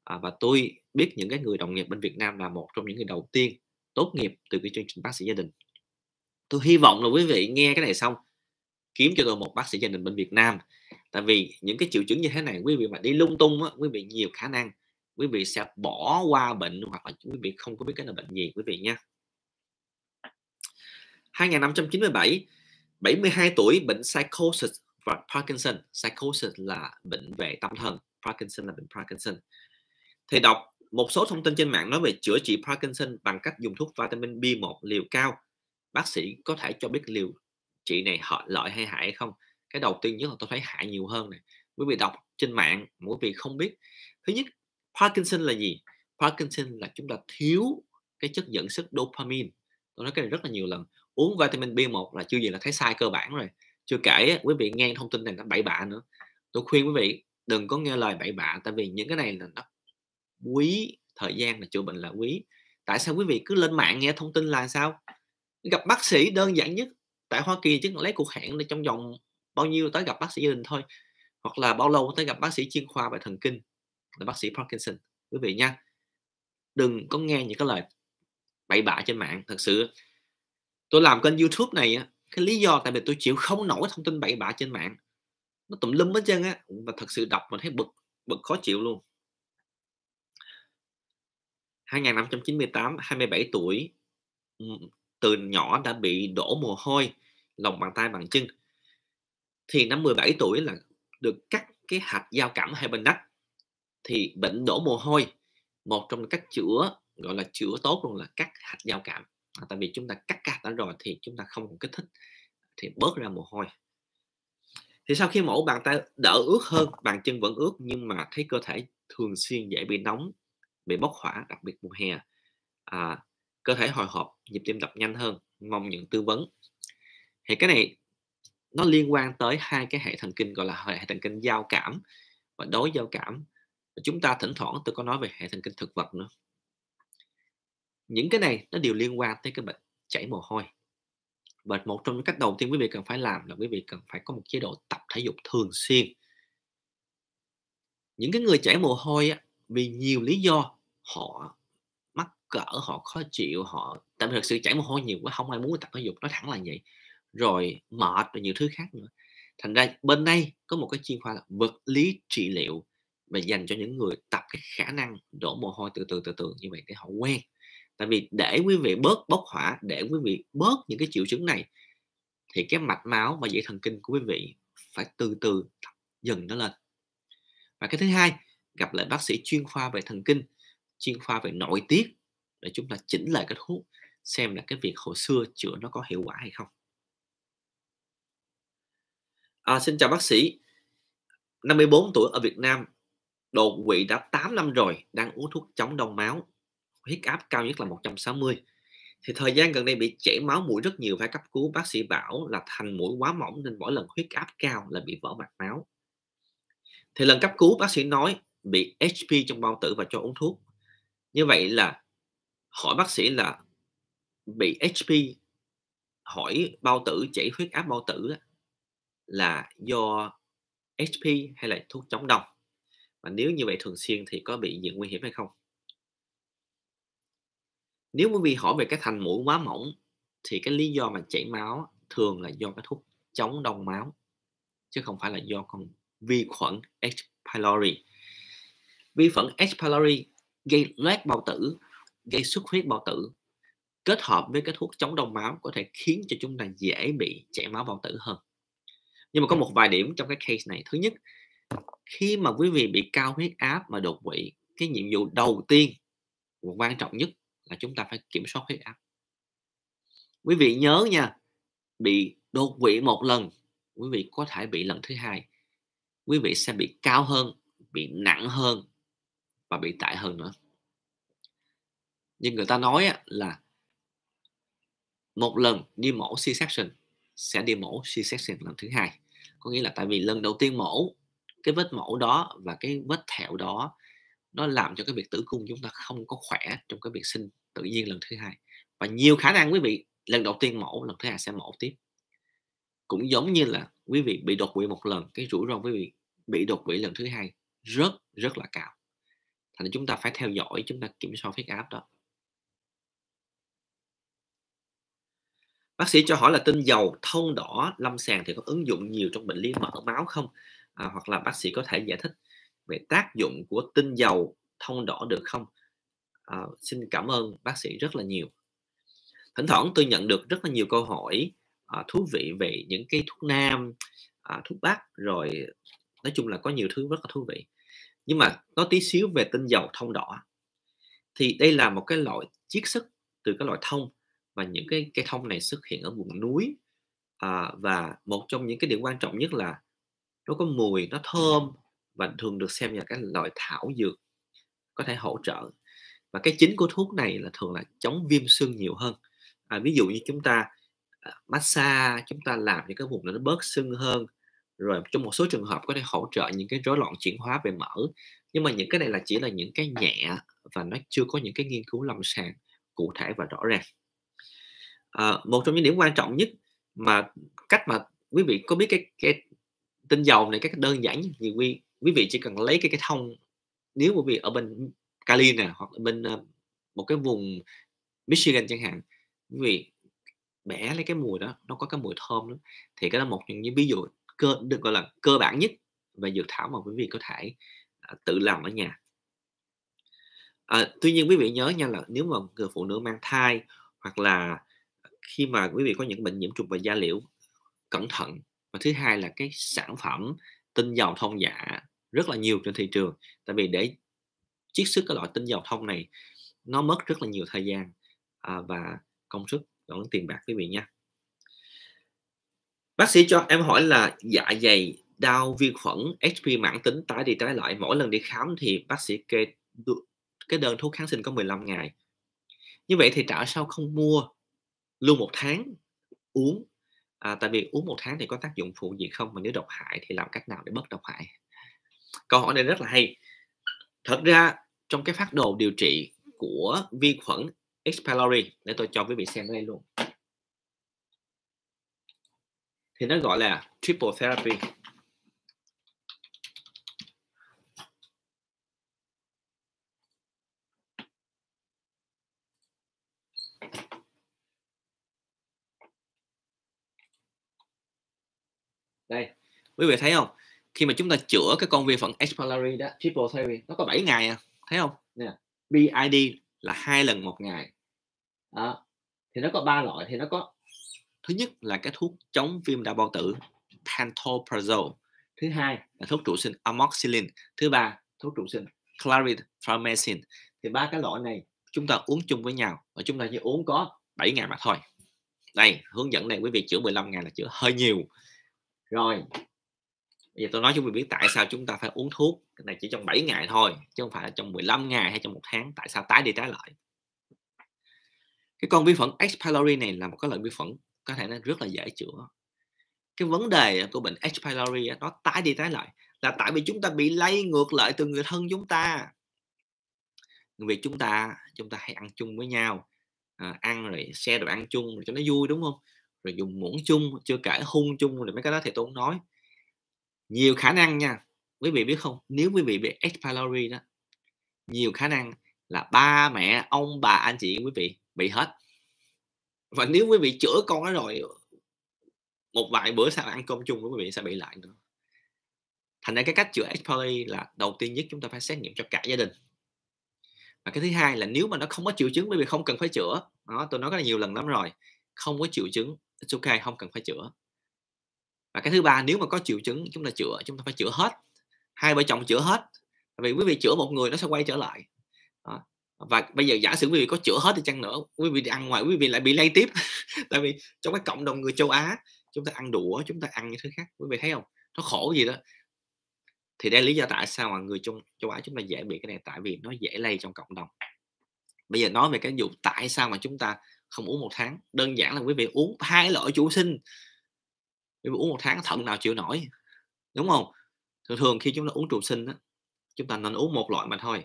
à, và tôi biết những cái người đồng nghiệp bên Việt Nam là một trong những người đầu tiên tốt nghiệp từ cái chương trình bác sĩ gia đình tôi hy vọng là quý vị nghe cái này xong kiếm cho tôi một bác sĩ gia đình bên Việt Nam tại vì những cái triệu chứng như thế này quý vị mà đi lung tung á, quý vị nhiều khả năng quý vị sẽ bỏ qua bệnh hoặc là quý vị không có biết cái là bệnh gì quý vị nha 2597 72 tuổi bệnh psychosis và Parkinson psychosis là bệnh về tâm thần Parkinson là bệnh Parkinson thì đọc một số thông tin trên mạng nói về chữa trị Parkinson bằng cách dùng thuốc vitamin B1 liều cao bác sĩ có thể cho biết liều chị này họ lợi hay hại hay không cái đầu tiên nhất là tôi thấy hại nhiều hơn này quý vị đọc trên mạng mỗi vị không biết thứ nhất Parkinson là gì? Parkinson là chúng ta thiếu cái chất dẫn sức dopamine. Tôi nói cái này rất là nhiều lần. Uống vitamin B1 là chưa gì là thấy sai cơ bản rồi. Chưa kể quý vị nghe thông tin này nó bậy bạ nữa. Tôi khuyên quý vị đừng có nghe lời bậy bạ tại vì những cái này là nó quý thời gian là chữa bệnh là quý tại sao quý vị cứ lên mạng nghe thông tin là sao gặp bác sĩ đơn giản nhất tại Hoa Kỳ chứ lấy cuộc hẹn để trong vòng bao nhiêu tới gặp bác sĩ gia đình thôi hoặc là bao lâu tới gặp bác sĩ chuyên khoa về thần kinh là bác sĩ Parkinson quý vị nha đừng có nghe những cái lời bậy bạ trên mạng thật sự tôi làm kênh YouTube này cái lý do tại vì tôi chịu không nổi thông tin bậy bạ trên mạng nó tùm lum hết trơn á và thật sự đọc mình thấy bực bực khó chịu luôn 2598 27 tuổi từ nhỏ đã bị đổ mồ hôi lòng bàn tay bàn chân thì năm 17 tuổi là được cắt cái hạt giao cảm hai bên nách thì bệnh đổ mồ hôi một trong cách chữa gọi là chữa tốt luôn là cắt hạch giao cảm à, tại vì chúng ta cắt cắt đã rồi thì chúng ta không còn kích thích thì bớt ra mồ hôi thì sau khi mổ bàn tay đỡ ướt hơn bàn chân vẫn ướt nhưng mà thấy cơ thể thường xuyên dễ bị nóng bị bốc hỏa đặc biệt mùa hè à, cơ thể hồi hộp nhịp tim đập nhanh hơn mong những tư vấn thì cái này nó liên quan tới hai cái hệ thần kinh gọi là hệ thần kinh giao cảm và đối giao cảm chúng ta thỉnh thoảng tôi có nói về hệ thần kinh thực vật nữa những cái này nó đều liên quan tới cái bệnh chảy mồ hôi và một trong những cách đầu tiên quý vị cần phải làm là quý vị cần phải có một chế độ tập thể dục thường xuyên những cái người chảy mồ hôi á, vì nhiều lý do họ mắc cỡ họ khó chịu họ tại thực sự chảy mồ hôi nhiều quá không ai muốn tập thể dục nó thẳng là vậy rồi mệt và nhiều thứ khác nữa thành ra bên đây có một cái chuyên khoa là vật lý trị liệu và dành cho những người tập cái khả năng đổ mồ hôi từ từ từ từ như vậy để họ quen tại vì để quý vị bớt bốc hỏa để quý vị bớt những cái triệu chứng này thì cái mạch máu và dây thần kinh của quý vị phải từ từ dần nó lên và cái thứ hai gặp lại bác sĩ chuyên khoa về thần kinh chuyên khoa về nội tiết để chúng ta chỉnh lại cái thuốc xem là cái việc hồi xưa chữa nó có hiệu quả hay không à, xin chào bác sĩ 54 tuổi ở Việt Nam đột quỵ đã 8 năm rồi đang uống thuốc chống đông máu huyết áp cao nhất là 160 thì thời gian gần đây bị chảy máu mũi rất nhiều phải cấp cứu bác sĩ bảo là thành mũi quá mỏng nên mỗi lần huyết áp cao là bị vỡ mạch máu thì lần cấp cứu bác sĩ nói bị HP trong bao tử và cho uống thuốc như vậy là hỏi bác sĩ là bị HP hỏi bao tử chảy huyết áp bao tử là do HP hay là thuốc chống đông và nếu như vậy thường xuyên thì có bị diện nguy hiểm hay không nếu quý vị hỏi về cái thành mũi quá mỏng thì cái lý do mà chảy máu thường là do cái thuốc chống đông máu chứ không phải là do con vi khuẩn H. pylori vi khuẩn H. pylori gây loét bao tử gây xuất huyết bao tử kết hợp với cái thuốc chống đông máu có thể khiến cho chúng ta dễ bị chảy máu bao tử hơn nhưng mà có dạ. một vài điểm trong cái case này thứ nhất khi mà quý vị bị cao huyết áp mà đột quỵ cái nhiệm vụ đầu tiên và quan trọng nhất là chúng ta phải kiểm soát huyết áp quý vị nhớ nha bị đột quỵ một lần quý vị có thể bị lần thứ hai quý vị sẽ bị cao hơn bị nặng hơn và bị tệ hơn nữa nhưng người ta nói là một lần đi mổ C-section sẽ đi mổ C-section lần thứ hai có nghĩa là tại vì lần đầu tiên mổ cái vết mổ đó và cái vết thẹo đó nó làm cho cái việc tử cung chúng ta không có khỏe trong cái việc sinh tự nhiên lần thứ hai và nhiều khả năng quý vị lần đầu tiên mổ lần thứ hai sẽ mổ tiếp cũng giống như là quý vị bị đột quỵ một lần cái rủi ro quý vị bị đột quỵ lần thứ hai rất rất là cao thành chúng ta phải theo dõi chúng ta kiểm soát huyết áp đó bác sĩ cho hỏi là tinh dầu thông đỏ lâm sàng thì có ứng dụng nhiều trong bệnh lý mỡ máu không à, hoặc là bác sĩ có thể giải thích về tác dụng của tinh dầu thông đỏ được không à, xin cảm ơn bác sĩ rất là nhiều thỉnh thoảng tôi nhận được rất là nhiều câu hỏi à, thú vị về những cái thuốc nam à, thuốc bắc rồi nói chung là có nhiều thứ rất là thú vị nhưng mà nói tí xíu về tinh dầu thông đỏ thì đây là một cái loại chiết xuất từ cái loại thông và những cái cây thông này xuất hiện ở vùng núi à, và một trong những cái điểm quan trọng nhất là nó có mùi nó thơm và thường được xem là cái loại thảo dược có thể hỗ trợ và cái chính của thuốc này là thường là chống viêm xương nhiều hơn à, ví dụ như chúng ta à, massage chúng ta làm những cái vùng nó bớt sưng hơn rồi trong một số trường hợp có thể hỗ trợ những cái rối loạn chuyển hóa về mỡ nhưng mà những cái này là chỉ là những cái nhẹ và nó chưa có những cái nghiên cứu lâm sàng cụ thể và rõ ràng à, một trong những điểm quan trọng nhất mà cách mà quý vị có biết cái, cái tinh dầu này các đơn giản như quý quý vị chỉ cần lấy cái cái thông nếu quý vị ở bên Cali nè hoặc ở bên ờ, một cái vùng Michigan chẳng hạn quý vị bẻ lấy cái mùi đó nó có cái mùi thơm đó thì cái đó một những ví dụ cơ được gọi là cơ bản nhất về dược thảo mà quý vị có thể ờ, tự làm ở nhà à, tuy nhiên quý vị nhớ nha là nếu mà người phụ nữ mang thai hoặc là khi mà quý vị có những bệnh nhiễm trùng và da liễu cẩn thận và thứ hai là cái sản phẩm tinh dầu thông giả dạ rất là nhiều trên thị trường tại vì để chiết xuất cái loại tinh dầu thông này nó mất rất là nhiều thời gian à, và công sức lẫn tiền bạc quý vị nha bác sĩ cho em hỏi là dạ dày đau vi khuẩn HP mãn tính tái đi tái lại mỗi lần đi khám thì bác sĩ kê cái đơn thuốc kháng sinh có 15 ngày như vậy thì tại sao không mua luôn một tháng uống à, tại vì uống một tháng thì có tác dụng phụ gì không mà nếu độc hại thì làm cách nào để bớt độc hại câu hỏi này rất là hay thật ra trong cái phát đồ điều trị của vi khuẩn H. pylori để tôi cho quý vị xem đây luôn thì nó gọi là triple therapy quý vị thấy không khi mà chúng ta chữa cái con vi khuẩn Expiratory đó triple theory nó có 7 ngày à thấy không nè BID là hai lần một ngày đó. thì nó có ba loại thì nó có thứ nhất là cái thuốc chống viêm đa bao tử pantoprazole thứ hai là thuốc trụ sinh amoxicillin thứ ba thuốc trụ sinh clarithromycin thì ba cái loại này chúng ta uống chung với nhau và chúng ta chỉ uống có 7 ngày mà thôi đây hướng dẫn này quý vị chữa 15 ngày là chữa hơi nhiều rồi bây giờ tôi nói cho mình biết tại sao chúng ta phải uống thuốc cái này chỉ trong 7 ngày thôi chứ không phải trong 15 ngày hay trong một tháng tại sao tái đi tái lại cái con vi khuẩn H. pylori này là một cái loại vi khuẩn có thể nó rất là dễ chữa cái vấn đề của bệnh H. pylori nó tái đi tái lại là tại vì chúng ta bị lây ngược lại từ người thân chúng ta vì chúng ta chúng ta hay ăn chung với nhau à, ăn rồi share đồ ăn chung rồi cho nó vui đúng không rồi dùng muỗng chung chưa kể hung chung rồi mấy cái đó thì tôi không nói nhiều khả năng nha quý vị biết không nếu quý vị bị H pylori đó nhiều khả năng là ba mẹ ông bà anh chị quý vị bị hết và nếu quý vị chữa con đó rồi một vài bữa sau ăn cơm chung của quý vị sẽ bị lại nữa thành ra cái cách chữa H. pylori là đầu tiên nhất chúng ta phải xét nghiệm cho cả gia đình và cái thứ hai là nếu mà nó không có triệu chứng quý vị không cần phải chữa đó tôi nói rất là nhiều lần lắm rồi không có triệu chứng it's ok không cần phải chữa và cái thứ ba nếu mà có triệu chứng chúng ta chữa chúng ta phải chữa hết hai vợ chồng chữa hết vì quý vị chữa một người nó sẽ quay trở lại đó. và bây giờ giả sử quý vị có chữa hết thì chăng nữa quý vị đi ăn ngoài quý vị lại bị lây tiếp <laughs> tại vì trong cái cộng đồng người châu á chúng ta ăn đũa chúng ta ăn những thứ khác quý vị thấy không nó khổ gì đó thì đây lý do tại sao mà người trung châu á chúng ta dễ bị cái này tại vì nó dễ lây trong cộng đồng bây giờ nói về cái vụ tại sao mà chúng ta không uống một tháng đơn giản là quý vị uống hai loại chủ sinh nhưng mà uống một tháng thận nào chịu nổi đúng không thường thường khi chúng ta uống trụ sinh đó, chúng ta nên uống một loại mà thôi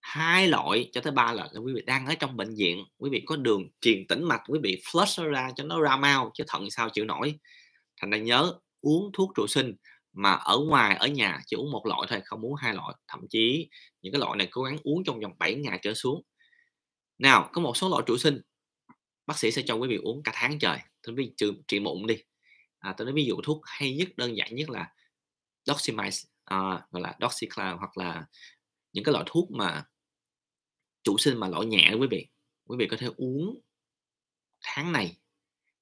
hai loại cho tới ba loại là quý vị đang ở trong bệnh viện quý vị có đường truyền tĩnh mạch quý vị flush ra cho nó ra mau chứ thận sao chịu nổi thành ra nhớ uống thuốc trụ sinh mà ở ngoài ở nhà chỉ uống một loại thôi không uống hai loại thậm chí những cái loại này cố gắng uống trong vòng 7 ngày trở xuống nào có một số loại trụ sinh bác sĩ sẽ cho quý vị uống cả tháng trời thưa quý vị trừ trị mụn đi à, tôi nói ví dụ thuốc hay nhất đơn giản nhất là doxymice à, gọi là doxycline hoặc là những cái loại thuốc mà chủ sinh mà lỗi nhẹ quý vị quý vị có thể uống tháng này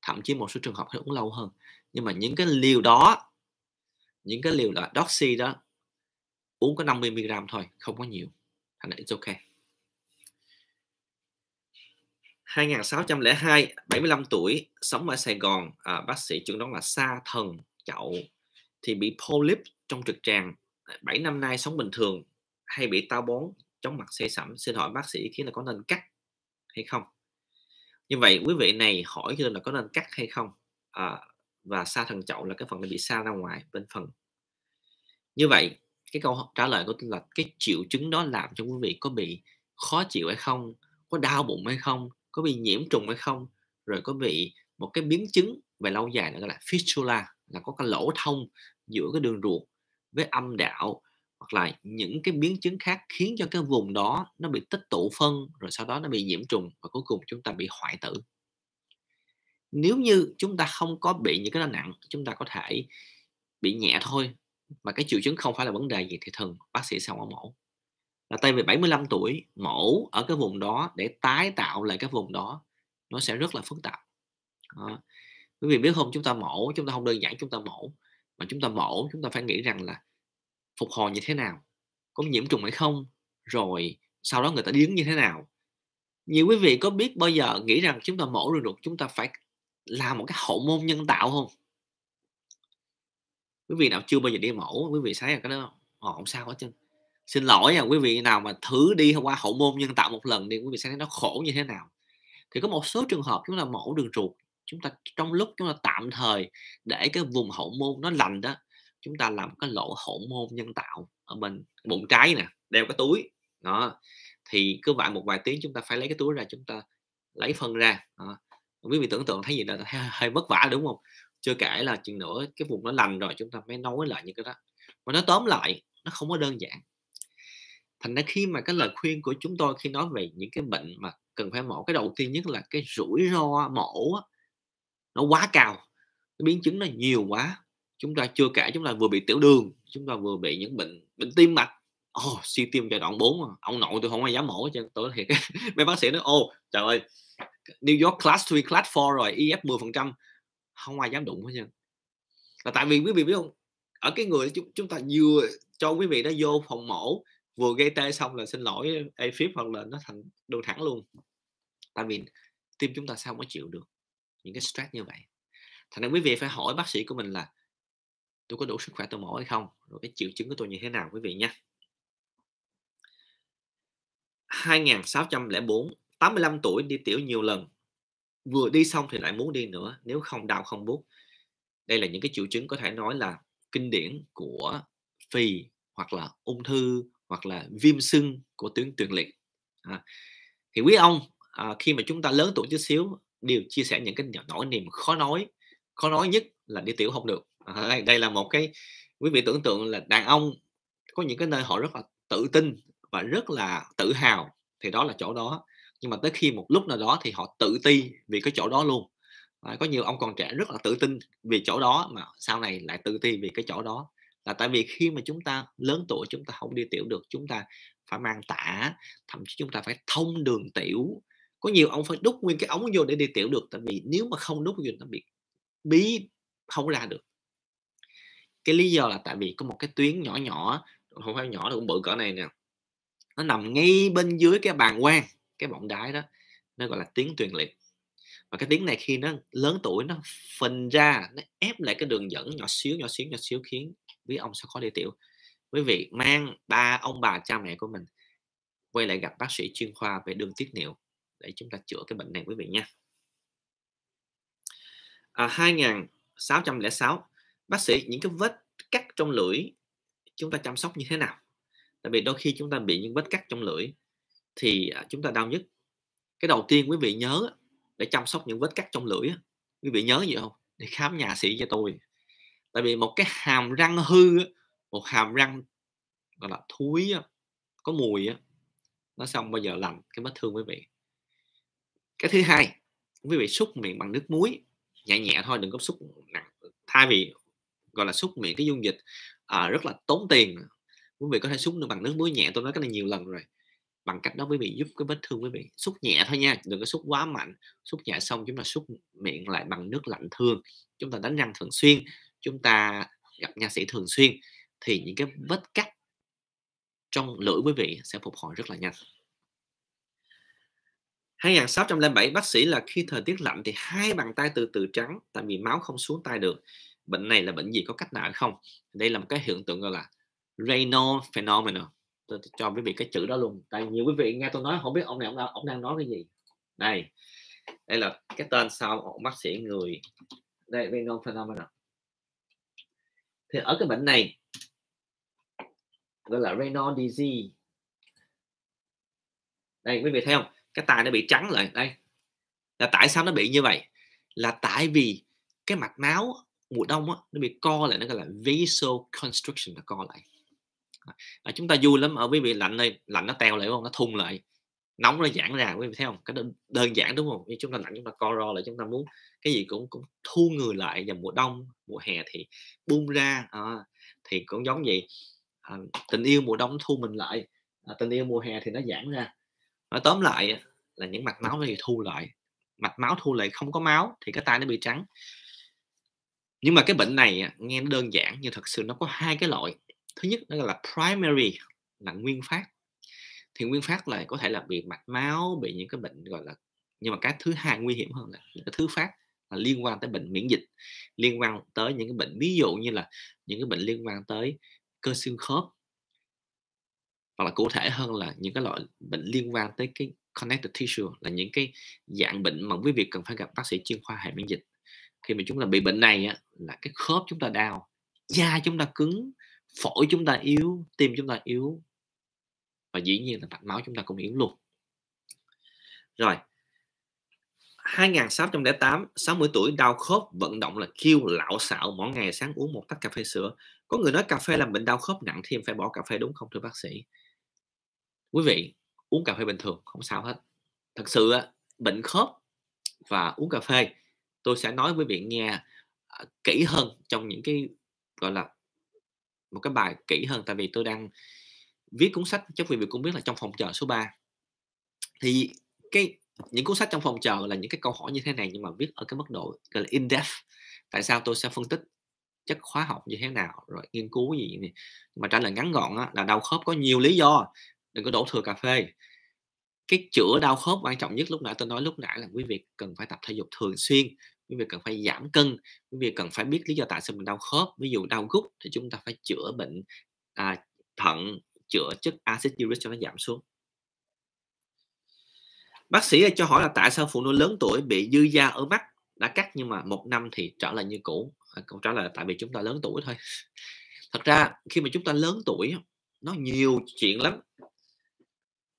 thậm chí một số trường hợp có uống lâu hơn nhưng mà những cái liều đó những cái liều là doxy đó uống có 50 mg thôi không có nhiều thành là it's okay 2602 75 tuổi sống ở Sài Gòn à, bác sĩ chẩn đoán là sa thần chậu thì bị polyp trong trực tràng 7 à, năm nay sống bình thường hay bị táo bón chóng mặt xây sẩm xin hỏi bác sĩ khi là có nên cắt hay không như vậy quý vị này hỏi cho nên là có nên cắt hay không à, và sa thần chậu là cái phần bị sao ra ngoài bên phần như vậy cái câu trả lời của tôi là cái triệu chứng đó làm cho quý vị có bị khó chịu hay không có đau bụng hay không có bị nhiễm trùng hay không rồi có bị một cái biến chứng về lâu dài nữa là fistula là có cái lỗ thông giữa cái đường ruột với âm đạo hoặc là những cái biến chứng khác khiến cho cái vùng đó nó bị tích tụ phân rồi sau đó nó bị nhiễm trùng và cuối cùng chúng ta bị hoại tử nếu như chúng ta không có bị những cái đó nặng chúng ta có thể bị nhẹ thôi mà cái triệu chứng không phải là vấn đề gì thì thường bác sĩ sẽ không mổ là tay về 75 tuổi mổ ở cái vùng đó để tái tạo lại cái vùng đó nó sẽ rất là phức tạp đó. quý vị biết không chúng ta mổ chúng ta không đơn giản chúng ta mổ mà chúng ta mổ chúng ta phải nghĩ rằng là phục hồi như thế nào có nhiễm trùng hay không rồi sau đó người ta điếng như thế nào nhiều quý vị có biết bao giờ nghĩ rằng chúng ta mổ rồi được chúng ta phải làm một cái hậu môn nhân tạo không quý vị nào chưa bao giờ đi mổ quý vị thấy là cái đó họ ờ, không sao hết chứ xin lỗi nha quý vị nào mà thử đi qua hậu môn nhân tạo một lần đi quý vị sẽ thấy nó khổ như thế nào thì có một số trường hợp chúng ta mổ đường ruột chúng ta trong lúc chúng ta tạm thời để cái vùng hậu môn nó lành đó chúng ta làm cái lỗ hậu môn nhân tạo ở bên bụng trái nè đeo cái túi đó thì cứ vài một vài tiếng chúng ta phải lấy cái túi ra chúng ta lấy phân ra đó. quý vị tưởng tượng thấy gì là <laughs> hơi vất vả đúng không chưa kể là chừng nữa cái vùng nó lành rồi chúng ta mới nói lại những cái đó mà nó tóm lại nó không có đơn giản thành ra khi mà cái lời khuyên của chúng tôi khi nói về những cái bệnh mà cần phải mổ cái đầu tiên nhất là cái rủi ro mổ nó quá cao cái biến chứng nó nhiều quá chúng ta chưa kể chúng ta vừa bị tiểu đường chúng ta vừa bị những bệnh bệnh tim mạch ồ oh, suy tim giai đoạn 4 ông nội tôi không ai dám mổ cho tôi thiệt <laughs> mấy bác sĩ nói ô oh, trời ơi New York class 3 class 4 rồi EF 10 phần trăm không ai dám đụng hết trơn là tại vì quý vị biết không ở cái người chúng, chúng ta vừa cho quý vị đã vô phòng mổ vừa gây tê xong là xin lỗi AFib hoặc là nó thành đường thẳng luôn tại vì tim chúng ta sao mới chịu được những cái stress như vậy thành ra quý vị phải hỏi bác sĩ của mình là tôi có đủ sức khỏe tôi mổ hay không rồi cái triệu chứng của tôi như thế nào quý vị nhé 2604 85 tuổi đi tiểu nhiều lần vừa đi xong thì lại muốn đi nữa nếu không đau không bút đây là những cái triệu chứng có thể nói là kinh điển của phì hoặc là ung thư hoặc là viêm sưng của tuyến tiền liệt à, thì quý ông à, khi mà chúng ta lớn tuổi chút xíu đều chia sẻ những cái nỗi niềm khó nói khó nói nhất là đi tiểu không được à, đây, là một cái quý vị tưởng tượng là đàn ông có những cái nơi họ rất là tự tin và rất là tự hào thì đó là chỗ đó nhưng mà tới khi một lúc nào đó thì họ tự ti vì cái chỗ đó luôn à, có nhiều ông còn trẻ rất là tự tin vì chỗ đó mà sau này lại tự ti vì cái chỗ đó là tại vì khi mà chúng ta lớn tuổi chúng ta không đi tiểu được chúng ta phải mang tả thậm chí chúng ta phải thông đường tiểu có nhiều ông phải đút nguyên cái ống vô để đi tiểu được tại vì nếu mà không đút vô nó bị bí không ra được cái lý do là tại vì có một cái tuyến nhỏ nhỏ không phải nhỏ đâu cũng bự cỡ này nè nó nằm ngay bên dưới cái bàn quang cái bọng đái đó nó gọi là tiếng tuyền liệt và cái tiếng này khi nó lớn tuổi nó phình ra nó ép lại cái đường dẫn nhỏ xíu nhỏ xíu nhỏ xíu khiến biết ông sao khó đi tiểu quý vị mang ba ông bà cha mẹ của mình quay lại gặp bác sĩ chuyên khoa về đường tiết niệu để chúng ta chữa cái bệnh này quý vị nha à, 2606 bác sĩ những cái vết cắt trong lưỡi chúng ta chăm sóc như thế nào tại vì đôi khi chúng ta bị những vết cắt trong lưỡi thì à, chúng ta đau nhất cái đầu tiên quý vị nhớ để chăm sóc những vết cắt trong lưỡi quý vị nhớ gì không để khám nhà sĩ cho tôi tại vì một cái hàm răng hư một hàm răng gọi là thúi có mùi á nó xong bao giờ lành cái vết thương quý vị cái thứ hai quý vị xúc miệng bằng nước muối nhẹ nhẹ thôi đừng có xúc nặng thay vì gọi là xúc miệng cái dung dịch à, rất là tốn tiền quý vị có thể xúc được bằng nước muối nhẹ tôi nói cái này nhiều lần rồi bằng cách đó quý vị giúp cái vết thương quý vị xúc nhẹ thôi nha đừng có xúc quá mạnh xúc nhẹ xong chúng ta xúc miệng lại bằng nước lạnh thường chúng ta đánh răng thường xuyên chúng ta gặp nha sĩ thường xuyên thì những cái vết cắt trong lưỡi quý vị sẽ phục hồi rất là nhanh 2607 bác sĩ là khi thời tiết lạnh thì hai bàn tay từ từ trắng tại vì máu không xuống tay được bệnh này là bệnh gì có cách nào không đây là một cái hiện tượng gọi là renal phenomenon tôi cho quý vị cái chữ đó luôn tại nhiều quý vị nghe tôi nói không biết ông này ông, đang ông đang nói cái gì đây đây là cái tên sau ông bác sĩ người đây renal phenomenon thì ở cái bệnh này gọi là renal disease đây quý vị thấy không cái tai nó bị trắng lại đây là tại sao nó bị như vậy là tại vì cái mạch máu mùa đông á, nó bị co lại nó gọi là constriction nó co lại à, chúng ta vui lắm ở quý vị lạnh đây lạnh nó teo lại không nó thùng lại nóng nó giãn ra quý vị thấy không cái đơn, đơn giản đúng không nhưng chúng ta lạnh chúng ta co ro lại chúng ta muốn cái gì cũng cũng thu người lại vào mùa đông mùa hè thì bung ra à, thì cũng giống vậy à, tình yêu mùa đông thu mình lại à, tình yêu mùa hè thì nó giãn ra nói tóm lại là những mạch máu nó bị thu lại mạch máu thu lại không có máu thì cái tay nó bị trắng nhưng mà cái bệnh này nghe nó đơn giản nhưng thật sự nó có hai cái loại thứ nhất đó là primary là nguyên phát thì nguyên phát là có thể là bị mạch máu bị những cái bệnh gọi là nhưng mà cái thứ hai nguy hiểm hơn là những cái thứ phát là liên quan tới bệnh miễn dịch liên quan tới những cái bệnh ví dụ như là những cái bệnh liên quan tới cơ xương khớp hoặc là cụ thể hơn là những cái loại bệnh liên quan tới cái connective tissue là những cái dạng bệnh mà quý vị cần phải gặp bác sĩ chuyên khoa hệ miễn dịch khi mà chúng ta bị bệnh này á, là cái khớp chúng ta đau da chúng ta cứng phổi chúng ta yếu tim chúng ta yếu và dĩ nhiên là mạch máu chúng ta cũng yếu luôn rồi 2608 60 tuổi đau khớp vận động là kêu lão xạo mỗi ngày sáng uống một tách cà phê sữa có người nói cà phê làm bệnh đau khớp nặng thêm phải bỏ cà phê đúng không thưa bác sĩ quý vị uống cà phê bình thường không sao hết thật sự bệnh khớp và uống cà phê tôi sẽ nói với bạn nghe à, kỹ hơn trong những cái gọi là một cái bài kỹ hơn tại vì tôi đang viết cuốn sách chắc quý vị cũng biết là trong phòng chờ số 3 thì cái những cuốn sách trong phòng chờ là những cái câu hỏi như thế này nhưng mà viết ở cái mức độ gọi là in depth tại sao tôi sẽ phân tích chất khóa học như thế nào rồi nghiên cứu gì này. mà trả lời ngắn gọn á, là đau khớp có nhiều lý do đừng có đổ thừa cà phê cái chữa đau khớp quan trọng nhất lúc nãy tôi nói lúc nãy là quý vị cần phải tập thể dục thường xuyên quý vị cần phải giảm cân quý vị cần phải biết lý do tại sao mình đau khớp ví dụ đau gút thì chúng ta phải chữa bệnh à, thận chữa chất acid uric cho nó giảm xuống bác sĩ cho hỏi là tại sao phụ nữ lớn tuổi bị dư da ở mắt đã cắt nhưng mà một năm thì trở lại như cũ à, câu trả lời là tại vì chúng ta lớn tuổi thôi <laughs> thật ra khi mà chúng ta lớn tuổi nó nhiều chuyện lắm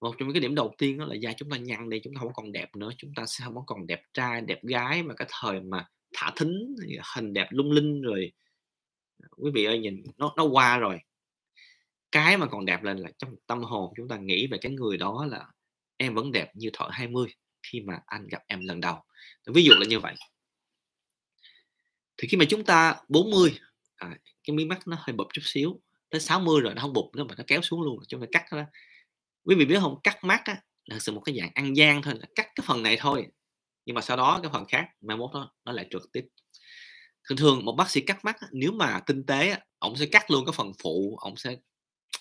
một trong những cái điểm đầu tiên đó là da chúng ta nhăn đi chúng ta không còn đẹp nữa chúng ta sẽ không còn đẹp trai đẹp gái mà cái thời mà thả thính hình đẹp lung linh rồi quý vị ơi nhìn nó nó qua rồi cái mà còn đẹp lên là trong tâm hồn chúng ta nghĩ về cái người đó là em vẫn đẹp như thợ 20 khi mà anh gặp em lần đầu ví dụ là như vậy thì khi mà chúng ta 40 à, cái mí mắt nó hơi bụp chút xíu tới 60 rồi nó không bụp nữa mà nó kéo xuống luôn chúng ta cắt đó quý vị biết không cắt mắt á, là sự một cái dạng ăn gian thôi là cắt cái phần này thôi nhưng mà sau đó cái phần khác mai mốt nó nó lại trượt tiếp thường thường một bác sĩ cắt mắt nếu mà tinh tế ổng sẽ cắt luôn cái phần phụ ổng sẽ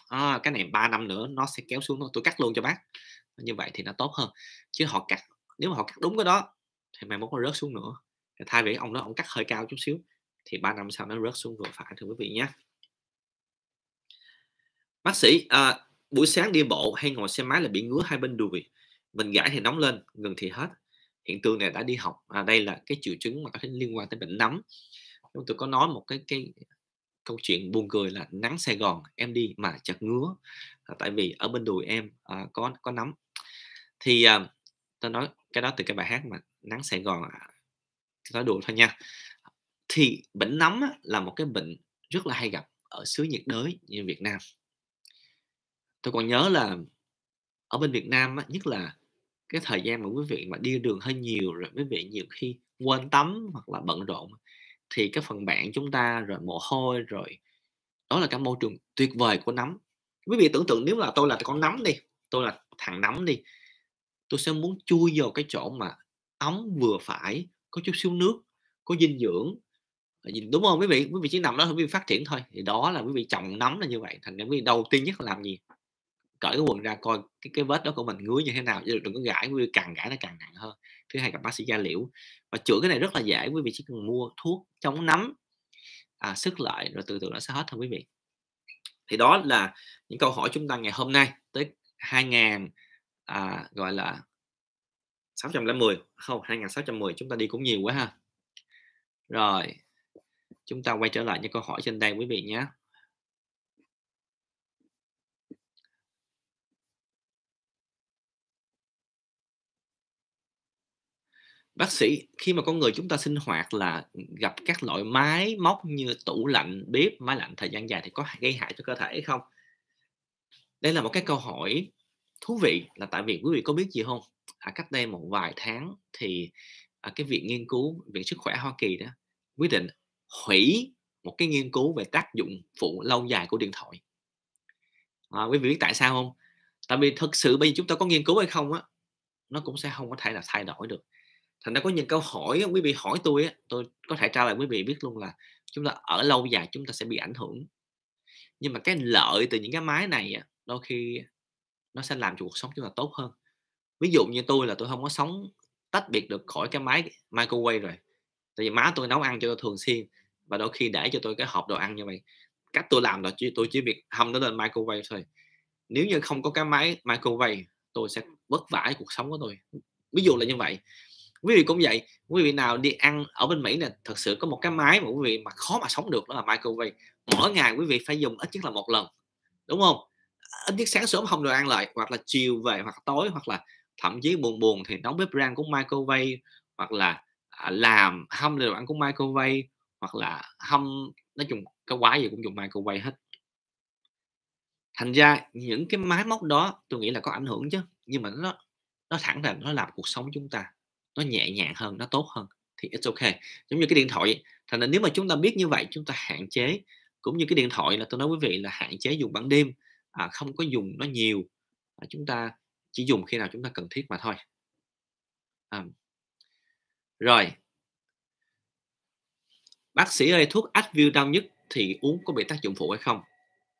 à, cái này 3 năm nữa nó sẽ kéo xuống thôi tôi cắt luôn cho bác như vậy thì nó tốt hơn chứ họ cắt nếu mà họ cắt đúng cái đó thì mai mốt nó rớt xuống nữa thay vì ông đó ông cắt hơi cao chút xíu thì 3 năm sau nó rớt xuống vừa phải thưa quý vị nhé bác sĩ à, buổi sáng đi bộ hay ngồi xe máy là bị ngứa hai bên đùi mình gãi thì nóng lên ngừng thì hết hiện tượng này đã đi học à, đây là cái triệu chứng mà có thể liên quan tới bệnh nấm chúng tôi có nói một cái cái câu chuyện buồn cười là nắng Sài Gòn em đi mà chật ngứa à, tại vì ở bên đùi em à, có có nấm thì à, tôi nói cái đó từ cái bài hát mà nắng Sài Gòn à, nói đùa thôi nha thì bệnh nấm á, là một cái bệnh rất là hay gặp ở xứ nhiệt đới như Việt Nam tôi còn nhớ là ở bên Việt Nam á, nhất là cái thời gian mà quý vị mà đi đường hơi nhiều rồi quý vị nhiều khi quên tắm hoặc là bận rộn thì cái phần bạn chúng ta rồi mồ hôi rồi đó là cái môi trường tuyệt vời của nấm quý vị tưởng tượng nếu là tôi là con nấm đi tôi là thằng nấm đi tôi sẽ muốn chui vào cái chỗ mà ấm vừa phải có chút xíu nước có dinh dưỡng đúng không quý vị quý vị chỉ nằm đó quý vị phát triển thôi thì đó là quý vị trồng nấm là như vậy thành ra quý vị đầu tiên nhất là làm gì cởi cái quần ra coi cái, cái vết đó của mình ngứa như thế nào chứ đừng có gãi quý vị càng gãi nó càng nặng hơn thứ hai gặp bác sĩ da liễu và chữa cái này rất là dễ quý vị chỉ cần mua thuốc chống nấm à, sức lại rồi từ từ nó sẽ hết thôi quý vị thì đó là những câu hỏi chúng ta ngày hôm nay tới 2000 à, gọi là 610 không 2610 chúng ta đi cũng nhiều quá ha rồi chúng ta quay trở lại những câu hỏi trên đây quý vị nhé bác sĩ khi mà con người chúng ta sinh hoạt là gặp các loại máy móc như tủ lạnh bếp máy lạnh thời gian dài thì có gây hại cho cơ thể hay không đây là một cái câu hỏi thú vị là tại vì quý vị có biết gì không à, cách đây một vài tháng thì à, cái viện nghiên cứu viện sức khỏe Hoa Kỳ đó quyết định hủy một cái nghiên cứu về tác dụng phụ lâu dài của điện thoại à, quý vị biết tại sao không tại vì thực sự bây giờ chúng ta có nghiên cứu hay không á nó cũng sẽ không có thể là thay đổi được thành ra có những câu hỏi quý vị hỏi tôi tôi có thể trả lời quý vị biết luôn là chúng ta ở lâu dài chúng ta sẽ bị ảnh hưởng nhưng mà cái lợi từ những cái máy này á, đôi khi nó sẽ làm cho cuộc sống chúng ta tốt hơn ví dụ như tôi là tôi không có sống tách biệt được khỏi cái máy microwave rồi tại vì má tôi nấu ăn cho tôi thường xuyên và đôi khi để cho tôi cái hộp đồ ăn như vậy cách tôi làm là tôi chỉ việc hâm nó lên microwave thôi nếu như không có cái máy microwave tôi sẽ vất vả cuộc sống của tôi ví dụ là như vậy quý vị cũng vậy quý vị nào đi ăn ở bên mỹ này, thật sự có một cái máy mà quý vị mà khó mà sống được đó là microwave mỗi ngày quý vị phải dùng ít nhất là một lần đúng không ít nhất sáng sớm không được ăn lại hoặc là chiều về hoặc tối hoặc là thậm chí buồn buồn thì nấu bếp rang cũng microwave hoặc là à, làm hâm đồ ăn cũng microwave hoặc là hâm nói chung cái quái gì cũng dùng microwave hết thành ra những cái máy móc đó tôi nghĩ là có ảnh hưởng chứ nhưng mà nó nó thẳng là nó làm cuộc sống chúng ta nó nhẹ nhàng hơn nó tốt hơn thì it's ok giống như cái điện thoại thành ra nếu mà chúng ta biết như vậy chúng ta hạn chế cũng như cái điện thoại là tôi nói quý vị là hạn chế dùng ban đêm à, không có dùng nó nhiều à, chúng ta chỉ dùng khi nào chúng ta cần thiết mà thôi à. rồi bác sĩ ơi thuốc Advil viêu đau nhất thì uống có bị tác dụng phụ hay không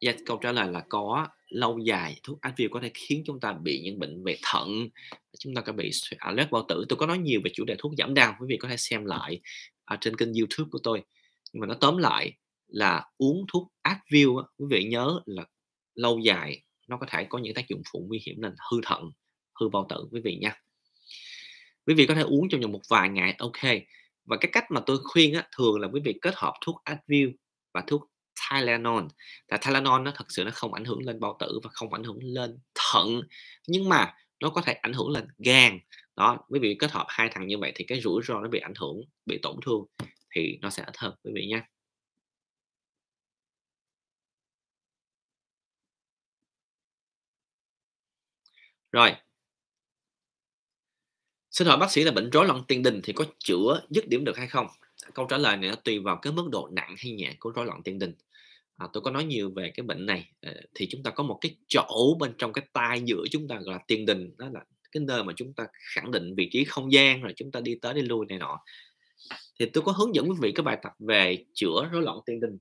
Dạ, câu trả lời là có. Lâu dài, thuốc Advil có thể khiến chúng ta bị những bệnh về thận, chúng ta có bị alex à, bao tử. Tôi có nói nhiều về chủ đề thuốc giảm đau, quý vị có thể xem lại ở trên kênh YouTube của tôi. Nhưng mà nó tóm lại là uống thuốc Advil, quý vị nhớ là lâu dài nó có thể có những tác dụng phụ nguy hiểm là hư thận, hư bao tử quý vị nha. Quý vị có thể uống trong vòng một vài ngày, ok. Và cái cách mà tôi khuyên á, thường là quý vị kết hợp thuốc Advil và thuốc Tylenol là Tylenol nó thật sự nó không ảnh hưởng lên bao tử và không ảnh hưởng lên thận nhưng mà nó có thể ảnh hưởng lên gan đó quý vị kết hợp hai thằng như vậy thì cái rủi ro nó bị ảnh hưởng bị tổn thương thì nó sẽ ít hơn quý vị nhé rồi xin hỏi bác sĩ là bệnh rối loạn tiền đình thì có chữa dứt điểm được hay không câu trả lời này nó tùy vào cái mức độ nặng hay nhẹ của rối loạn tiền đình à, tôi có nói nhiều về cái bệnh này ờ, thì chúng ta có một cái chỗ bên trong cái tai giữa chúng ta gọi là tiền đình đó là cái nơi mà chúng ta khẳng định vị trí không gian rồi chúng ta đi tới đi lui này nọ thì tôi có hướng dẫn quý vị cái bài tập về chữa rối loạn tiền đình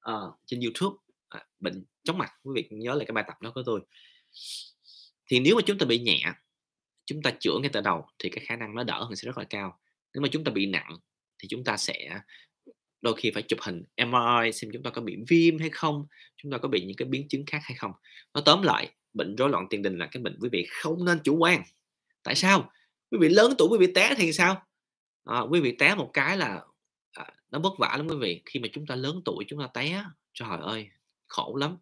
à, trên YouTube à, bệnh chóng mặt quý vị nhớ lại cái bài tập đó của tôi thì nếu mà chúng ta bị nhẹ chúng ta chữa ngay từ đầu thì cái khả năng nó đỡ hơn sẽ rất là cao nếu mà chúng ta bị nặng thì chúng ta sẽ đôi khi phải chụp hình MRI xem chúng ta có bị viêm hay không chúng ta có bị những cái biến chứng khác hay không nó tóm lại bệnh rối loạn tiền đình là cái bệnh quý vị không nên chủ quan tại sao quý vị lớn tuổi quý vị té thì sao à, quý vị té một cái là à, nó vất vả lắm quý vị khi mà chúng ta lớn tuổi chúng ta té trời ơi khổ lắm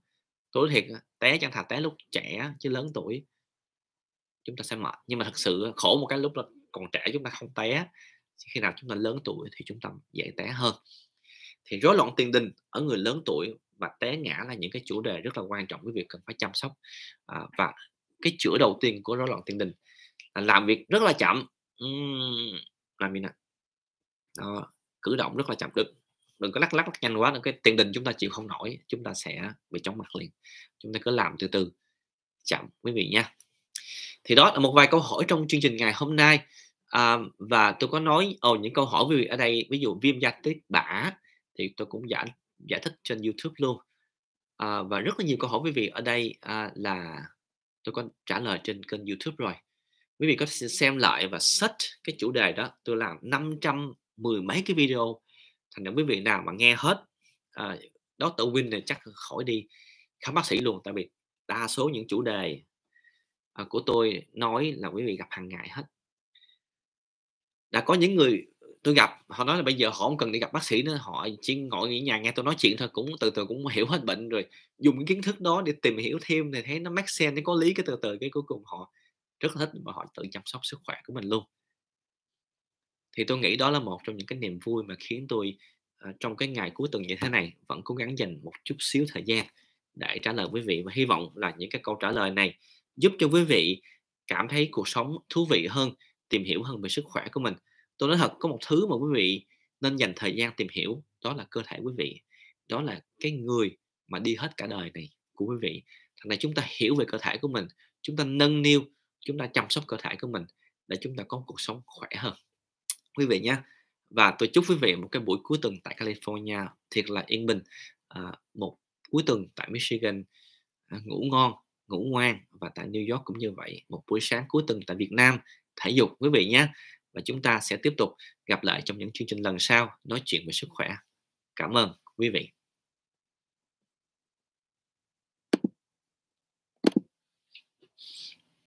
tôi thiệt té chẳng thà té lúc trẻ chứ lớn tuổi chúng ta sẽ mệt nhưng mà thật sự khổ một cái lúc là còn trẻ chúng ta không té khi nào chúng ta lớn tuổi thì chúng ta dễ té hơn thì rối loạn tiền đình ở người lớn tuổi và té ngã là những cái chủ đề rất là quan trọng cái việc cần phải chăm sóc à, và cái chữa đầu tiên của rối loạn tiền đình là làm việc rất là chậm uhm, làm gì nè đó, cử động rất là chậm đừng đừng có lắc lắc, nhanh quá nữa cái tiền đình chúng ta chịu không nổi chúng ta sẽ bị chóng mặt liền chúng ta cứ làm từ từ chậm quý vị nha thì đó là một vài câu hỏi trong chương trình ngày hôm nay à, và tôi có nói ồ những câu hỏi quý ở đây ví dụ viêm da tiết bã thì tôi cũng giải giải thích trên YouTube luôn à, và rất là nhiều câu hỏi quý vị ở đây à, là tôi có trả lời trên kênh YouTube rồi quý vị có thể xem lại và search cái chủ đề đó tôi làm 510 mấy cái video thành ra quý vị nào mà nghe hết à, đó tự win này chắc khỏi đi khám bác sĩ luôn tại vì đa số những chủ đề à, của tôi nói là quý vị gặp hàng ngày hết đã có những người tôi gặp họ nói là bây giờ họ không cần đi gặp bác sĩ nữa họ chỉ ngồi ở nhà nghe tôi nói chuyện thôi cũng từ từ cũng hiểu hết bệnh rồi dùng cái kiến thức đó để tìm hiểu thêm thì thấy nó mắc sen nó có lý cái từ từ cái cuối cùng họ rất là thích và họ tự chăm sóc sức khỏe của mình luôn thì tôi nghĩ đó là một trong những cái niềm vui mà khiến tôi uh, trong cái ngày cuối tuần như thế này vẫn cố gắng dành một chút xíu thời gian để trả lời quý vị và hy vọng là những cái câu trả lời này giúp cho quý vị cảm thấy cuộc sống thú vị hơn tìm hiểu hơn về sức khỏe của mình tôi nói thật có một thứ mà quý vị nên dành thời gian tìm hiểu đó là cơ thể quý vị đó là cái người mà đi hết cả đời này của quý vị thằng này chúng ta hiểu về cơ thể của mình chúng ta nâng niu chúng ta chăm sóc cơ thể của mình để chúng ta có một cuộc sống khỏe hơn quý vị nhé và tôi chúc quý vị một cái buổi cuối tuần tại California thiệt là yên bình à, một cuối tuần tại Michigan à, ngủ ngon ngủ ngoan và tại New York cũng như vậy một buổi sáng cuối tuần tại Việt Nam thể dục quý vị nhé và chúng ta sẽ tiếp tục gặp lại trong những chương trình lần sau nói chuyện về sức khỏe cảm ơn quý vị